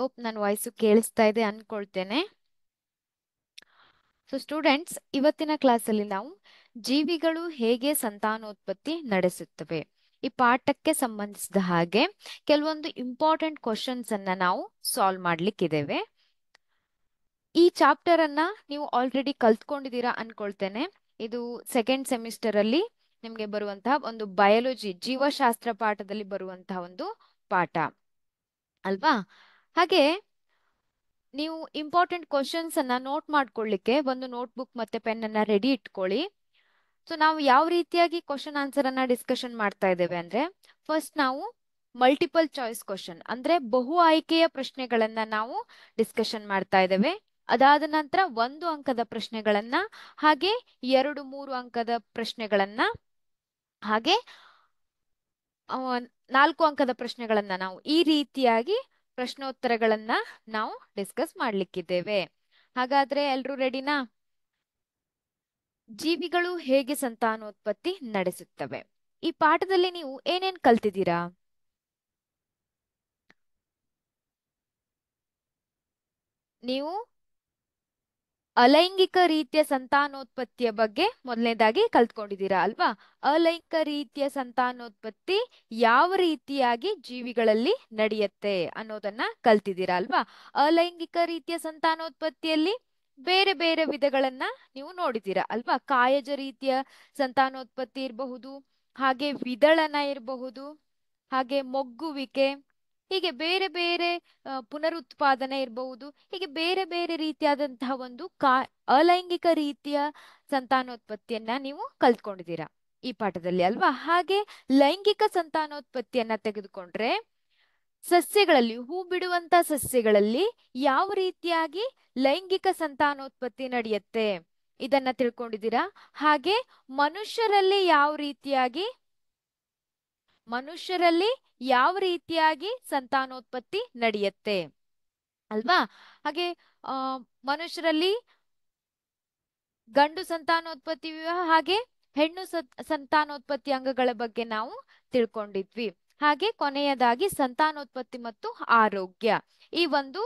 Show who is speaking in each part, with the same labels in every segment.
Speaker 1: Hope ನನ್ನ voice ಕೇಳಿಸ್ತಾ ಇದೆ ಅನ್ಕೊಳ್ತೇನೆ ಸೊ ಸ್ಟೂಡೆಂಟ್ಸ್ ಇವತ್ತಿನ ಕ್ಲಾಸಲ್ಲಿ ನಾವು ಜೀವಿಗಳು ಹೇಗೆ ಸಂತಾನೋತ್ಪತ್ತಿ ನಡೆಸುತ್ತವೆ ಈ ಪಾಠಕ್ಕೆ ಸಂಬಂಧಿಸಿದ ಹಾಗೆ ಕೆಲವೊಂದು ಇಂಪಾರ್ಟೆಂಟ್ ಕ್ವಶನ್ಸ್ ಅನ್ನ ನಾವು ಸಾಲ್ವ್ ಮಾಡ್ಲಿಕ್ಕಿದ್ದೇವೆ ಈ ಚಾಪ್ಟರ್ ಅನ್ನ ನೀವು ಆಲ್ರೆಡಿ ಕಲ್ತ್ಕೊಂಡಿದ್ದೀರಾ ಅನ್ಕೊಳ್ತೇನೆ ಇದು ಸೆಕೆಂಡ್ ಸೆಮಿಸ್ಟರ್ ಅಲ್ಲಿ ನಿಮ್ಗೆ ಬರುವಂತಹ ಒಂದು ಬಯಾಲಜಿ ಜೀವಶಾಸ್ತ್ರ ಪಾಠದಲ್ಲಿ ಬರುವಂತಹ ಒಂದು ಪಾಠ ಅಲ್ವಾ ಹಾಗೆ ನೀವು ಇಂಪಾರ್ಟೆಂಟ್ ಕ್ವಶನ್ಸ್ ಅನ್ನ ನೋಟ್ ಮಾಡ್ಕೊಳ್ಳಿಕ್ಕೆ ಒಂದು ನೋಟ್ಬುಕ್ ಮತ್ತೆ ಪೆನ್ ಅನ್ನ ರೆಡಿ ಇಟ್ಕೊಳ್ಳಿ ಸೊ ನಾವು ಯಾವ ರೀತಿಯಾಗಿ ಕ್ವಶನ್ ಆನ್ಸರ್ ಅನ್ನ ಡಿಸ್ಕಷನ್ ಮಾಡ್ತಾ ಇದ್ದೇವೆ ಅಂದ್ರೆ ಫಸ್ಟ್ ನಾವು ಮಲ್ಟಿಪಲ್ ಚಾಯ್ಸ್ ಕ್ವಶನ್ ಅಂದ್ರೆ ಬಹು ಆಯ್ಕೆಯ ಪ್ರಶ್ನೆಗಳನ್ನ ನಾವು ಡಿಸ್ಕಷನ್ ಮಾಡ್ತಾ ಇದ್ದೇವೆ ಅದಾದ ನಂತರ ಒಂದು ಅಂಕದ ಪ್ರಶ್ನೆಗಳನ್ನ ಹಾಗೆ ಎರಡು ಮೂರು ಅಂಕದ ಪ್ರಶ್ನೆಗಳನ್ನ ಹಾಗೆ ನಾಲ್ಕು ಅಂಕದ ಪ್ರಶ್ನೆಗಳನ್ನ ನಾವು ಈ ರೀತಿಯಾಗಿ ಪ್ರಶ್ನೋತ್ತರಗಳನ್ನ ನಾವು ಡಿಸ್ಕಸ್ ಮಾಡ್ಲಿಕ್ಕಿದ್ದೇವೆ ಹಾಗಾದ್ರೆ ಎಲ್ರೂ ರೆಡಿನಾ ಜೀವಿಗಳು ಹೇಗೆ ಸಂತಾನೋತ್ಪತ್ತಿ ನಡೆಸುತ್ತವೆ ಈ ಪಾಠದಲ್ಲಿ ನೀವು ಏನೇನ್ ಕಲ್ತಿದ್ದೀರಾ ನೀವು ಅಲೈಂಗಿಕ ರೀತಿಯ ಸಂತಾನೋತ್ಪತ್ತಿಯ ಬಗ್ಗೆ ಮೊದಲನೇದಾಗಿ ಕಲ್ತ್ಕೊಂಡಿದ್ದೀರಾ ಅಲ್ವಾ ಅಲೈಂಗಿಕ ರೀತಿಯ ಸಂತಾನೋತ್ಪತ್ತಿ ಯಾವ ರೀತಿಯಾಗಿ ಜೀವಿಗಳಲ್ಲಿ ನಡೆಯುತ್ತೆ ಅನ್ನೋದನ್ನ ಕಲ್ತಿದ್ದೀರಾ ಅಲ್ವಾ ಅಲೈಂಗಿಕ ರೀತಿಯ ಸಂತಾನೋತ್ಪತ್ತಿಯಲ್ಲಿ ಬೇರೆ ಬೇರೆ ವಿಧಗಳನ್ನ ನೀವು ನೋಡಿದ್ದೀರಾ ಅಲ್ವಾ ಕಾಯಜ ರೀತಿಯ ಸಂತಾನೋತ್ಪತ್ತಿ ಇರಬಹುದು ಹಾಗೆ ವಿದಳನ ಇರಬಹುದು ಹಾಗೆ ಮೊಗ್ಗುವಿಕೆ ಹೀಗೆ ಬೇರೆ ಬೇರೆ ಪುನರುತ್ಪಾದನೆ ಇರಬಹುದು ಹೀಗೆ ಬೇರೆ ಬೇರೆ ರೀತಿಯಾದಂತಹ ಒಂದು ಕಾ ಅಲೈಂಗಿಕ ರೀತಿಯ ಸಂತಾನೋತ್ಪತ್ತಿಯನ್ನ ನೀವು ಕಲ್ತ್ಕೊಂಡಿದ್ದೀರಾ ಈ ಪಾಠದಲ್ಲಿ ಅಲ್ವಾ ಹಾಗೆ ಲೈಂಗಿಕ ಸಂತಾನೋತ್ಪತ್ತಿಯನ್ನ ತೆಗೆದುಕೊಂಡ್ರೆ ಸಸ್ಯಗಳಲ್ಲಿ ಹೂ ಬಿಡುವಂತ ಸಸ್ಯಗಳಲ್ಲಿ ಯಾವ ರೀತಿಯಾಗಿ ಲೈಂಗಿಕ ಸಂತಾನೋತ್ಪತ್ತಿ ನಡೆಯುತ್ತೆ ಇದನ್ನ ತಿಳ್ಕೊಂಡಿದ್ದೀರಾ ಹಾಗೆ ಮನುಷ್ಯರಲ್ಲಿ ಯಾವ ರೀತಿಯಾಗಿ ಮನುಷ್ಯರಲ್ಲಿ ಯಾವ ರೀತಿಯಾಗಿ ಸಂತಾನೋತ್ಪತ್ತಿ ನಡೆಯುತ್ತೆ ಅಲ್ವಾ ಹಾಗೆ ಮನುಷ್ಯರಲ್ಲಿ ಗಂಡು ಸಂತಾನೋತ್ಪತ್ತಿ ವಿವಾಹ ಹಾಗೆ ಹೆಣ್ಣು ಸಂತಾನೋತ್ಪತ್ತಿ ಅಂಗಗಳ ಬಗ್ಗೆ ನಾವು ತಿಳ್ಕೊಂಡಿದ್ವಿ ಹಾಗೆ ಕೊನೆಯದಾಗಿ ಸಂತಾನೋತ್ಪತ್ತಿ ಮತ್ತು ಆರೋಗ್ಯ ಈ ಒಂದು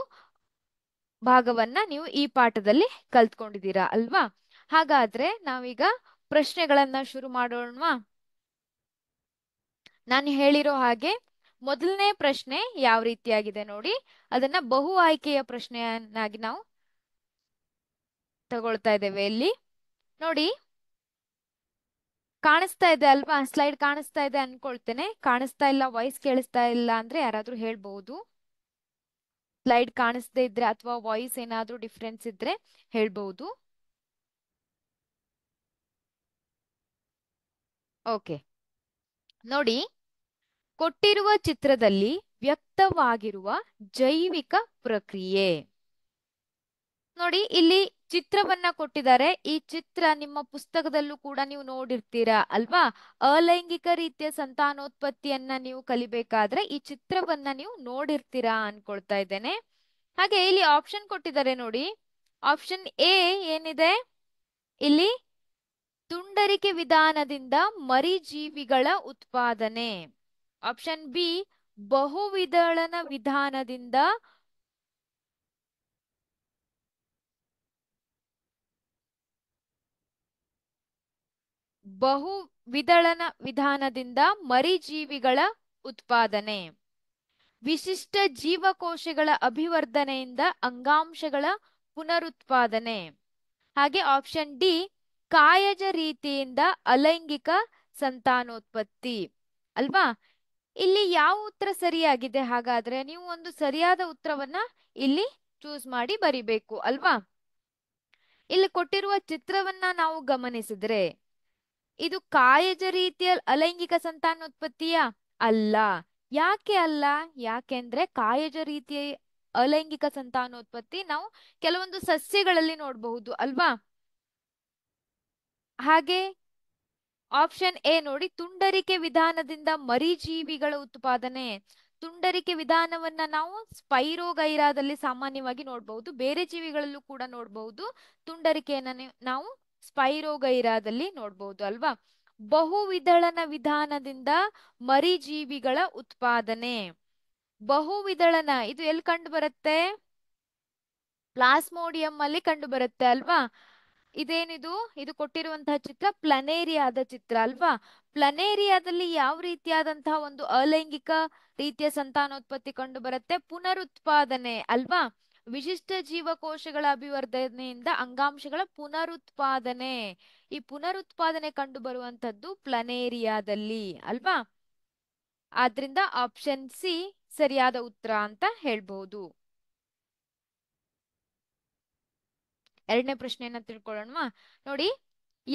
Speaker 1: ಭಾಗವನ್ನ ನೀವು ಈ ಪಾಠದಲ್ಲಿ ಕಲ್ತ್ಕೊಂಡಿದ್ದೀರಾ ಅಲ್ವಾ ಹಾಗಾದ್ರೆ ನಾವೀಗ ಪ್ರಶ್ನೆಗಳನ್ನ ಶುರು ಮಾಡೋಣವಾ ನಾನು ಹೇಳಿರೋ ಹಾಗೆ ಮೊದಲನೇ ಪ್ರಶ್ನೆ ಯಾವ ರೀತಿಯಾಗಿದೆ ನೋಡಿ ಅದನ್ನ ಬಹು ಆಯ್ಕೆಯ ಪ್ರಶ್ನೆಯನ್ನಾಗಿ ನಾವು ತಗೊಳ್ತಾ ಇದ್ದೇವೆ ಇಲ್ಲಿ ನೋಡಿ ಕಾಣಿಸ್ತಾ ಇದೆ ಅಲ್ವಾ ಸ್ಲೈಡ್ ಕಾಣಿಸ್ತಾ ಇದೆ ಅನ್ಕೊಳ್ತೇನೆ ಕಾಣಿಸ್ತಾ ಇಲ್ಲ ವಾಯ್ಸ್ ಕೇಳಿಸ್ತಾ ಇಲ್ಲ ಅಂದ್ರೆ ಯಾರಾದ್ರೂ ಹೇಳ್ಬಹುದು ಸ್ಲೈಡ್ ಕಾಣಿಸ್ದೇ ಇದ್ರೆ ಅಥವಾ ವಾಯ್ಸ್ ಏನಾದ್ರೂ ಡಿಫ್ರೆನ್ಸ್ ಇದ್ರೆ ಹೇಳ್ಬಹುದು ಓಕೆ ನೋಡಿ ಕೊಟ್ಟಿರುವ ಚಿತ್ರದಲ್ಲಿ ವ್ಯಕ್ತವಾಗಿರುವ ಜೈವಿಕ ಪ್ರಕ್ರಿಯೆ ನೋಡಿ ಇಲ್ಲಿ ಚಿತ್ರವನ್ನ ಕೊಟ್ಟಿದ್ದಾರೆ ಈ ಚಿತ್ರ ನಿಮ್ಮ ಪುಸ್ತಕದಲ್ಲೂ ಕೂಡ ನೀವು ನೋಡಿರ್ತೀರಾ ಅಲ್ವಾ ಅಲೈಂಗಿಕ ರೀತಿಯ ಸಂತಾನೋತ್ಪತ್ತಿಯನ್ನ ನೀವು ಕಲಿಬೇಕಾದ್ರೆ ಈ ಚಿತ್ರವನ್ನ ನೀವು ನೋಡಿರ್ತೀರಾ ಅನ್ಕೊಳ್ತಾ ಇದ್ದೇನೆ ಹಾಗೆ ಇಲ್ಲಿ ಆಪ್ಷನ್ ಕೊಟ್ಟಿದ್ದಾರೆ ನೋಡಿ ಆಪ್ಷನ್ ಎ ಏನಿದೆ ಇಲ್ಲಿ ತುಂಡರಿಕೆ ವಿಧಾನದಿಂದ ಮರಿ ಜೀವಿಗಳ ಉತ್ಪಾದನೆ ಆಪ್ಷನ್ ಬಿ ಬಹುವಿದಳನ ವಿಧಾನದಿಂದ ಬಹು ವಿದಳನ ವಿಧಾನದಿಂದ ಮರಿಜೀವಿಗಳ ಉತ್ಪಾದನೆ ವಿಶಿಷ್ಟ ಜೀವಕೋಶಗಳ ಅಭಿವರ್ಧನೆಯಿಂದ ಅಂಗಾಂಶಗಳ ಪುನರುತ್ಪಾದನೆ ಹಾಗೆ ಆಪ್ಷನ್ ಡಿ ಕಾಯಜ ರೀತಿಯಿಂದ ಅಲೈಂಗಿಕ ಸಂತಾನೋತ್ಪತ್ತಿ ಅಲ್ವಾ ಇಲ್ಲಿ ಯಾವ ಉತ್ತರ ಸರಿಯಾಗಿದೆ ಹಾಗಾದ್ರೆ ನೀವು ಒಂದು ಸರಿಯಾದ ಉತ್ತರವನ್ನ ಇಲ್ಲಿ ಚೂಸ್ ಮಾಡಿ ಬರಿಬೇಕು ಅಲ್ವಾ ಇಲ್ಲಿ ಕೊಟ್ಟಿರುವ ಚಿತ್ರವನ್ನ ನಾವು ಗಮನಿಸಿದ್ರೆ ಇದು ಕಾಯಜ ರೀತಿಯ ಅಲೈಂಗಿಕ ಸಂತಾನೋತ್ಪತ್ತಿಯ ಅಲ್ಲ ಯಾಕೆ ಅಲ್ಲ ಯಾಕೆಂದ್ರೆ ಕಾಯಜ ರೀತಿಯ ಅಲೈಂಗಿಕ ಸಂತಾನೋತ್ಪತ್ತಿ ನಾವು ಕೆಲವೊಂದು ಸಸ್ಯಗಳಲ್ಲಿ ನೋಡಬಹುದು ಅಲ್ವಾ ಹಾಗೆ ಆಪ್ಷನ್ ಎ ನೋಡಿ ತುಂಡರಿಕೆ ವಿಧಾನದಿಂದ ಮರಿಜೀವಿಗಳ ಉತ್ಪಾದನೆ ತುಂಡರಿಕೆ ವಿಧಾನವನ್ನ ನಾವು ಸ್ಪೈರೋಗೈರಾದಲ್ಲಿ ಸಾಮಾನ್ಯವಾಗಿ ನೋಡಬಹುದು ಬೇರೆ ಜೀವಿಗಳಲ್ಲೂ ಕೂಡ ನೋಡಬಹುದು ತುಂಡರಿಕೆಯನ್ನ ನಾವು ಸ್ಪೈರೋಗೈರಾದಲ್ಲಿ ನೋಡಬಹುದು ಅಲ್ವಾ ಬಹುವಿದಳನ ವಿಧಾನದಿಂದ ಮರಿಜೀವಿಗಳ ಉತ್ಪಾದನೆ ಬಹುವಿದಳನ ಇದು ಎಲ್ಲಿ ಕಂಡು ಬರುತ್ತೆ ಪ್ಲಾಸ್ಮೋಡಿಯಂ ಅಲ್ಲಿ ಕಂಡು ಬರುತ್ತೆ ಅಲ್ವಾ ಇದೇನಿದು ಇದು ಕೊಟ್ಟಿರುವಂತಹ ಚಿತ್ರ ಪ್ಲನೇರಿಯಾದ ಚಿತ್ರ ಅಲ್ವಾ ಪ್ಲನೇರಿಯಾದಲ್ಲಿ ಯಾವ ರೀತಿಯಾದಂತಹ ಒಂದು ಅಲೈಂಗಿಕ ರೀತಿಯ ಸಂತಾನೋತ್ಪತ್ತಿ ಕಂಡು ಬರುತ್ತೆ ಪುನರುತ್ಪಾದನೆ ಅಲ್ವಾ ವಿಶಿಷ್ಟ ಜೀವಕೋಶಗಳ ಅಭಿವರ್ಧನೆಯಿಂದ ಅಂಗಾಂಶಗಳ ಪುನರುತ್ಪಾದನೆ ಈ ಪುನರುತ್ಪಾದನೆ ಕಂಡು ಬರುವಂತದ್ದು ಪ್ಲನೇರಿಯಾದಲ್ಲಿ ಅಲ್ವಾ ಆದ್ರಿಂದ ಆಪ್ಷನ್ ಸಿ ಸರಿಯಾದ ಉತ್ತರ ಅಂತ ಹೇಳ್ಬಹುದು ಎರಡನೇ ಪ್ರಶ್ನೆಯನ್ನ ತಿಳ್ಕೊಳ್ಳೋಣ ನೋಡಿ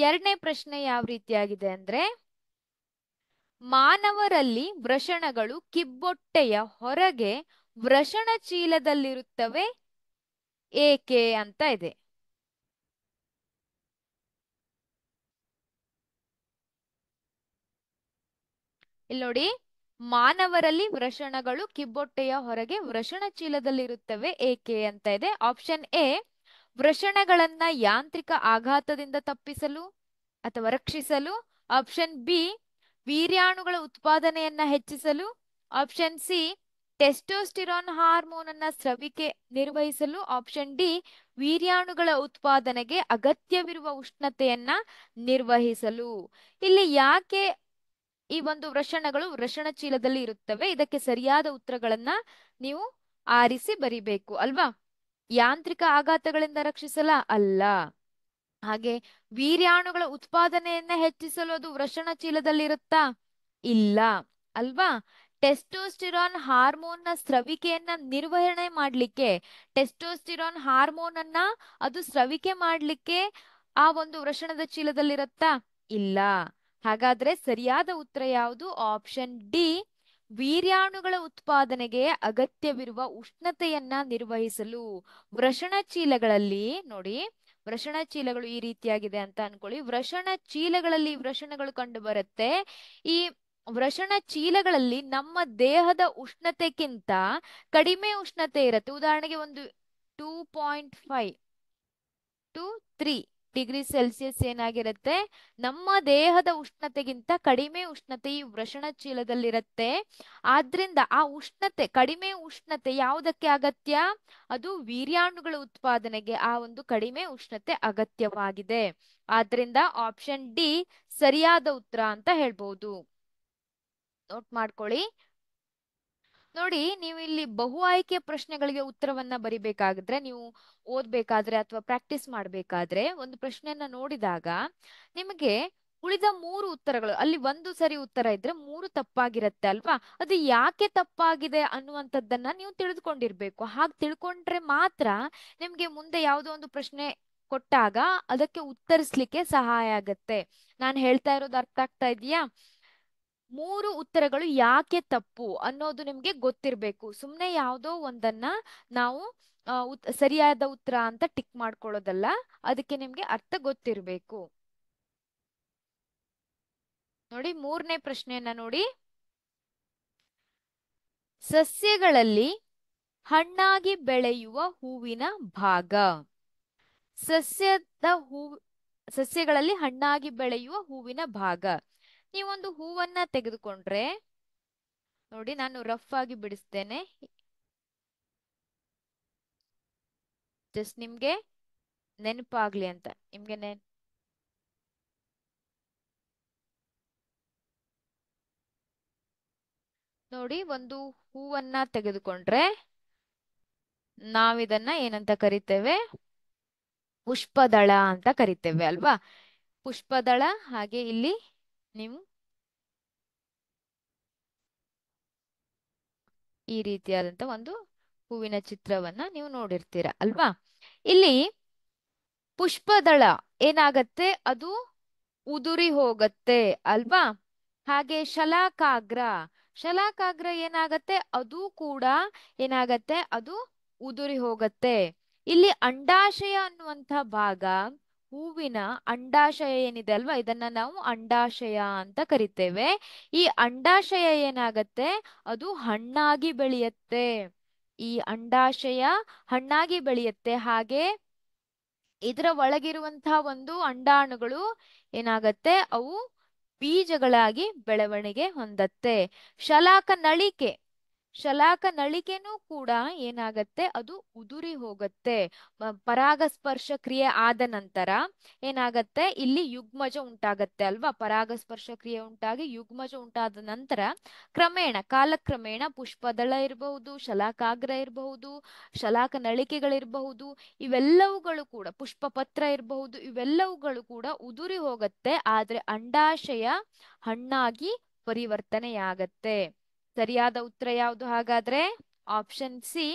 Speaker 1: ಎರಡನೇ ಪ್ರಶ್ನೆ ಯಾವ ರೀತಿಯಾಗಿದೆ ಅಂದ್ರೆ ಮಾನವರಲ್ಲಿ ವ್ರಷಣಗಳು ಕಿಬ್ಬೊಟ್ಟೆಯ ಹೊರಗೆ ವೃಷಣ ಚೀಲದಲ್ಲಿರುತ್ತವೆ ಏಕೆ ಅಂತ ಇದೆ ಇಲ್ಲಿ ನೋಡಿ ಮಾನವರಲ್ಲಿ ವ್ರಷಣಗಳು ಕಿಬ್ಬೊಟ್ಟೆಯ ಹೊರಗೆ ವೃಷಣ ಚೀಲದಲ್ಲಿರುತ್ತವೆ ಏಕೆ ಅಂತ ಇದೆ ಆಪ್ಷನ್ ಎ ವೃಷಣಗಳನ್ನ ಯಾಂತ್ರಿಕ ಆಘಾತದಿಂದ ತಪ್ಪಿಸಲು ಅಥವಾ ರಕ್ಷಿಸಲು ಆಪ್ಷನ್ ಬಿ ವೀರ್ಯಾಣುಗಳ ಉತ್ಪಾದನೆಯನ್ನ ಹೆಚ್ಚಿಸಲು ಆಪ್ಷನ್ ಸಿ ಟೆಸ್ಟೋಸ್ಟಿರಾನ್ ಹಾರ್ಮೋನ್ ಅನ್ನ ಸ್ರವಿಕೆ ನಿರ್ವಹಿಸಲು ಆಪ್ಷನ್ ಡಿ ವೀರ್ಯಾಣುಗಳ ಉತ್ಪಾದನೆಗೆ ಅಗತ್ಯವಿರುವ ಉಷ್ಣತೆಯನ್ನ ನಿರ್ವಹಿಸಲು ಇಲ್ಲಿ ಯಾಕೆ ಈ ಒಂದು ವೃಷಣಗಳು ವೃಷಣ ಚೀಲದಲ್ಲಿ ಇರುತ್ತವೆ ಇದಕ್ಕೆ ಸರಿಯಾದ ಉತ್ತರಗಳನ್ನ ನೀವು ಆರಿಸಿ ಬರಿಬೇಕು ಅಲ್ವಾ ಯಾಂತ್ರಿಕ ಆಘಾತಗಳಿಂದ ರಕ್ಷಿಸಲ ಅಲ್ಲ ಹಾಗೆ ವೀರ್ಯಾಣುಗಳ ಉತ್ಪಾದನೆಯನ್ನ ಹೆಚ್ಚಿಸಲು ಅದು ವೃಷಣ ಚೀಲದಲ್ಲಿರುತ್ತಾ ಇಲ್ಲ ಅಲ್ವಾ ಟೆಸ್ಟೋಸ್ಟಿರಾನ್ ಹಾರ್ಮೋನ್ ನ ಸ್ರವಿಕೆಯನ್ನ ನಿರ್ವಹಣೆ ಮಾಡ್ಲಿಕ್ಕೆ ಟೆಸ್ಟೋಸ್ಟಿರಾನ್ ಹಾರ್ಮೋನ್ ಅನ್ನ ಅದು ಸ್ರವಿಕೆ ಮಾಡ್ಲಿಕ್ಕೆ ಆ ಒಂದು ವೃಷಣದ ಚೀಲದಲ್ಲಿರುತ್ತಾ ಇಲ್ಲ ಹಾಗಾದ್ರೆ ಸರಿಯಾದ ಉತ್ತರ ಯಾವುದು ಆಪ್ಷನ್ ಡಿ ವೀರ್ಯಾಣುಗಳ ಉತ್ಪಾದನೆಗೆ ಅಗತ್ಯವಿರುವ ಉಷ್ಣತೆಯನ್ನ ನಿರ್ವಹಿಸಲು ವೃಷಣ ಚೀಲಗಳಲ್ಲಿ ನೋಡಿ ವೃಷಣ ಚೀಲಗಳು ಈ ರೀತಿಯಾಗಿದೆ ಅಂತ ಅನ್ಕೊಳ್ಳಿ ವೃಷಣ ಚೀಲಗಳಲ್ಲಿ ವೃಷಣಗಳು ಕಂಡು ಬರುತ್ತೆ ಈ ವೃಷಣ ಚೀಲಗಳಲ್ಲಿ ನಮ್ಮ ದೇಹದ ಉಷ್ಣತೆಗಿಂತ ಕಡಿಮೆ ಉಷ್ಣತೆ ಇರುತ್ತೆ ಉದಾಹರಣೆಗೆ ಒಂದು two point five to three degree Celsius ಏನಾಗಿರುತ್ತೆ ನಮ್ಮ ದೇಹದ ಉಷ್ಣತೆಗಿಂತ ಕಡಿಮೆ ಉಷ್ಣತೆ ಈ ವೃಷಣ ಚೀಲದಲ್ಲಿರುತ್ತೆ ಆದ್ರಿಂದ ಆ ಉಷ್ಣತೆ ಕಡಿಮೆ ಉಷ್ಣತೆ ಯಾವುದಕ್ಕೆ ಅಗತ್ಯ ಅದು ವೀರ್ಯಾಣುಗಳ ಉತ್ಪಾದನೆಗೆ ಆ ಒಂದು ಕಡಿಮೆ ಉಷ್ಣತೆ ಅಗತ್ಯವಾಗಿದೆ ಆದ್ರಿಂದ ಆಪ್ಷನ್ ಡಿ ಸರಿಯಾದ ಉತ್ತರ ಅಂತ ಹೇಳ್ಬಹುದು ನೋಟ್ ಮಾಡ್ಕೊಳ್ಳಿ ನೋಡಿ ನೀವು ಇಲ್ಲಿ ಬಹು ಆಯ್ಕೆ ಪ್ರಶ್ನೆಗಳಿಗೆ ಉತ್ತರವನ್ನ ಬರಿಬೇಕಾದ್ರೆ ನೀವು ಓದ್ಬೇಕಾದ್ರೆ ಅಥವಾ ಪ್ರಾಕ್ಟೀಸ್ ಮಾಡ್ಬೇಕಾದ್ರೆ ಒಂದು ಪ್ರಶ್ನೆಯನ್ನ ನೋಡಿದಾಗ ನಿಮಗೆ ಉಳಿದ ಮೂರು ಉತ್ತರಗಳು ಅಲ್ಲಿ ಒಂದು ಸರಿ ಉತ್ತರ ಇದ್ರೆ ಮೂರು ತಪ್ಪಾಗಿರತ್ತೆ ಅಲ್ವಾ ಅದು ಯಾಕೆ ತಪ್ಪಾಗಿದೆ ಅನ್ನುವಂಥದ್ದನ್ನ ನೀವು ತಿಳಿದುಕೊಂಡಿರ್ಬೇಕು ಹಾಗೆ ತಿಳ್ಕೊಂಡ್ರೆ ಮಾತ್ರ ನಿಮ್ಗೆ ಮುಂದೆ ಯಾವುದೋ ಒಂದು ಪ್ರಶ್ನೆ ಕೊಟ್ಟಾಗ ಅದಕ್ಕೆ ಉತ್ತರಿಸ್ಲಿಕ್ಕೆ ಸಹಾಯ ಆಗತ್ತೆ ನಾನು ಹೇಳ್ತಾ ಇರೋದು ಅರ್ಥ ಆಗ್ತಾ ಇದೆಯಾ ಮೂರು ಉತ್ತರಗಳು ಯಾಕೆ ತಪ್ಪು ಅನ್ನೋದು ನಿಮ್ಗೆ ಗೊತ್ತಿರಬೇಕು ಸುಮ್ಮನೆ ಯಾವುದೋ ಒಂದನ್ನ ನಾವು ಸರಿಯಾದ ಉತ್ತರ ಅಂತ ಟಿಕ್ ಮಾಡ್ಕೊಳ್ಳೋದಲ್ಲ ಅದಕ್ಕೆ ನಿಮ್ಗೆ ಅರ್ಥ ಗೊತ್ತಿರಬೇಕು ನೋಡಿ ಮೂರನೇ ಪ್ರಶ್ನೆಯನ್ನ ನೋಡಿ ಸಸ್ಯಗಳಲ್ಲಿ ಹಣ್ಣಾಗಿ ಬೆಳೆಯುವ ಹೂವಿನ ಭಾಗ ಸಸ್ಯದ ಹೂ ಸಸ್ಯಗಳಲ್ಲಿ ಹಣ್ಣಾಗಿ ಬೆಳೆಯುವ ಹೂವಿನ ಭಾಗ ನೀವೊಂದು ಹೂವನ್ನ ತೆಗೆದುಕೊಂಡ್ರೆ ನೋಡಿ ನಾನು ರಫ್ ಆಗಿ ಬಿಡಿಸ್ತೇನೆ ಜಸ್ಟ್ ನಿಮ್ಗೆ ನೆನಪಾಗ್ಲಿ ಅಂತ ನಿಮ್ಗೆ ನೆನ್ ನೋಡಿ ಒಂದು ಹೂವನ್ನ ತೆಗೆದುಕೊಂಡ್ರೆ ನಾವಿದನ್ನ ಏನಂತ ಕರಿತೇವೆ ಪುಷ್ಪದಳ ಅಂತ ಕರಿತೇವೆ ಅಲ್ವಾ ಪುಷ್ಪದಳ ಹಾಗೆ ಇಲ್ಲಿ ನೀವು? ಈ ರೀತಿಯಾದಂತ ಒಂದು ಹೂವಿನ ಚಿತ್ರವನ್ನ ನೀವು ನೋಡಿರ್ತೀರ ಅಲ್ವಾ ಇಲ್ಲಿ ಪುಷ್ಪದಳ ಏನಾಗತ್ತೆ ಅದು ಉದುರಿ ಹೋಗತ್ತೆ ಅಲ್ವಾ ಹಾಗೆ ಶಲಾಕಾಗ್ರ ಶಲಾಕಾಗ್ರ ಏನಾಗತ್ತೆ ಅದು ಕೂಡ ಏನಾಗತ್ತೆ ಅದು ಉದುರಿ ಹೋಗತ್ತೆ ಇಲ್ಲಿ ಅಂಡಾಶಯ ಅನ್ನುವಂತ ಭಾಗ ಹೂವಿನ ಅಂಡಾಶಯ ಏನಿದೆ ಅಲ್ವಾ ಇದನ್ನ ನಾವು ಅಂಡಾಶಯ ಅಂತ ಕರಿತೇವೆ ಈ ಅಂಡಾಶಯ ಏನಾಗತ್ತೆ ಅದು ಹಣ್ಣಾಗಿ ಬೆಳೆಯತ್ತೆ ಈ ಅಂಡಾಶಯ ಹಣ್ಣಾಗಿ ಬೆಳೆಯತ್ತೆ ಹಾಗೆ ಇದರ ಒಳಗಿರುವಂತಹ ಒಂದು ಅಂಡಾಣುಗಳು ಏನಾಗತ್ತೆ ಅವು ಬೀಜಗಳಾಗಿ ಬೆಳವಣಿಗೆ ಹೊಂದತ್ತೆ ಶಲಾಕ ನಳಿಕೆ ಶಲಾಕ ನಳಿಕೆನೂ ಕೂಡ ಏನಾಗತ್ತೆ ಅದು ಉದುರಿ ಹೋಗತ್ತೆ ಪರಾಗಸ್ಪರ್ಶ ಕ್ರಿಯೆ ಆದ ನಂತರ ಏನಾಗತ್ತೆ ಇಲ್ಲಿ ಯುಗ್ಮಜ ಉಂಟಾಗತ್ತೆ ಅಲ್ವಾ ಪರಾಗಸ್ಪರ್ಶ ಕ್ರಿಯೆ ಉಂಟಾಗಿ ಯುಗ್ಮಜ ಉಂಟಾದ ನಂತರ ಕ್ರಮೇಣ ಕಾಲಕ್ರಮೇಣ ಪುಷ್ಪದಳ ಇರಬಹುದು ಶಲಾಕಾಗ್ರ ಇರಬಹುದು ಶಲಾಕ ನಳಿಕೆಗಳಿರಬಹುದು ಇವೆಲ್ಲವುಗಳು ಕೂಡ ಪುಷ್ಪ ಪತ್ರ ಇರಬಹುದು ಇವೆಲ್ಲವುಗಳು ಕೂಡ ಉದುರಿ ಹೋಗತ್ತೆ ಆದ್ರೆ ಅಂಡಾಶಯ ಹಣ್ಣಾಗಿ ಪರಿವರ್ತನೆಯಾಗತ್ತೆ ಸರಿಯಾದ ಉತ್ತರ ಯಾವುದು ಹಾಗಾದ್ರೆ ಆಪ್ಷನ್ ಸಿ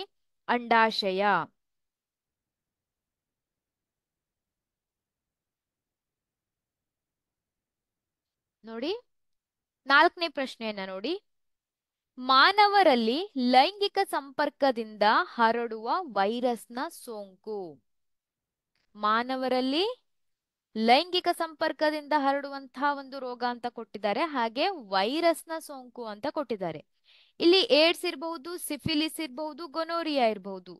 Speaker 1: ಅಂಡಾಶಯ ನೋಡಿ ನಾಲ್ಕನೇ ಪ್ರಶ್ನೆಯನ್ನ ನೋಡಿ ಮಾನವರಲ್ಲಿ ಲೈಂಗಿಕ ಸಂಪರ್ಕದಿಂದ ಹರಡುವ ವೈರಸ್ನ ಸೋಂಕು ಮಾನವರಲ್ಲಿ ಲೈಂಗಿಕ ಸಂಪರ್ಕದಿಂದ ಹರಡುವಂತಹ ಒಂದು ರೋಗ ಅಂತ ಕೊಟ್ಟಿದ್ದಾರೆ ಹಾಗೆ ವೈರಸ್ನ ಸೋಂಕು ಅಂತ ಕೊಟ್ಟಿದ್ದಾರೆ ಇಲ್ಲಿ ಏಡ್ಸ್ ಇರಬಹುದು ಸಿಫಿಲಿಸ್ ಇರಬಹುದು ಗೊನೋರಿಯಾ ಇರಬಹುದು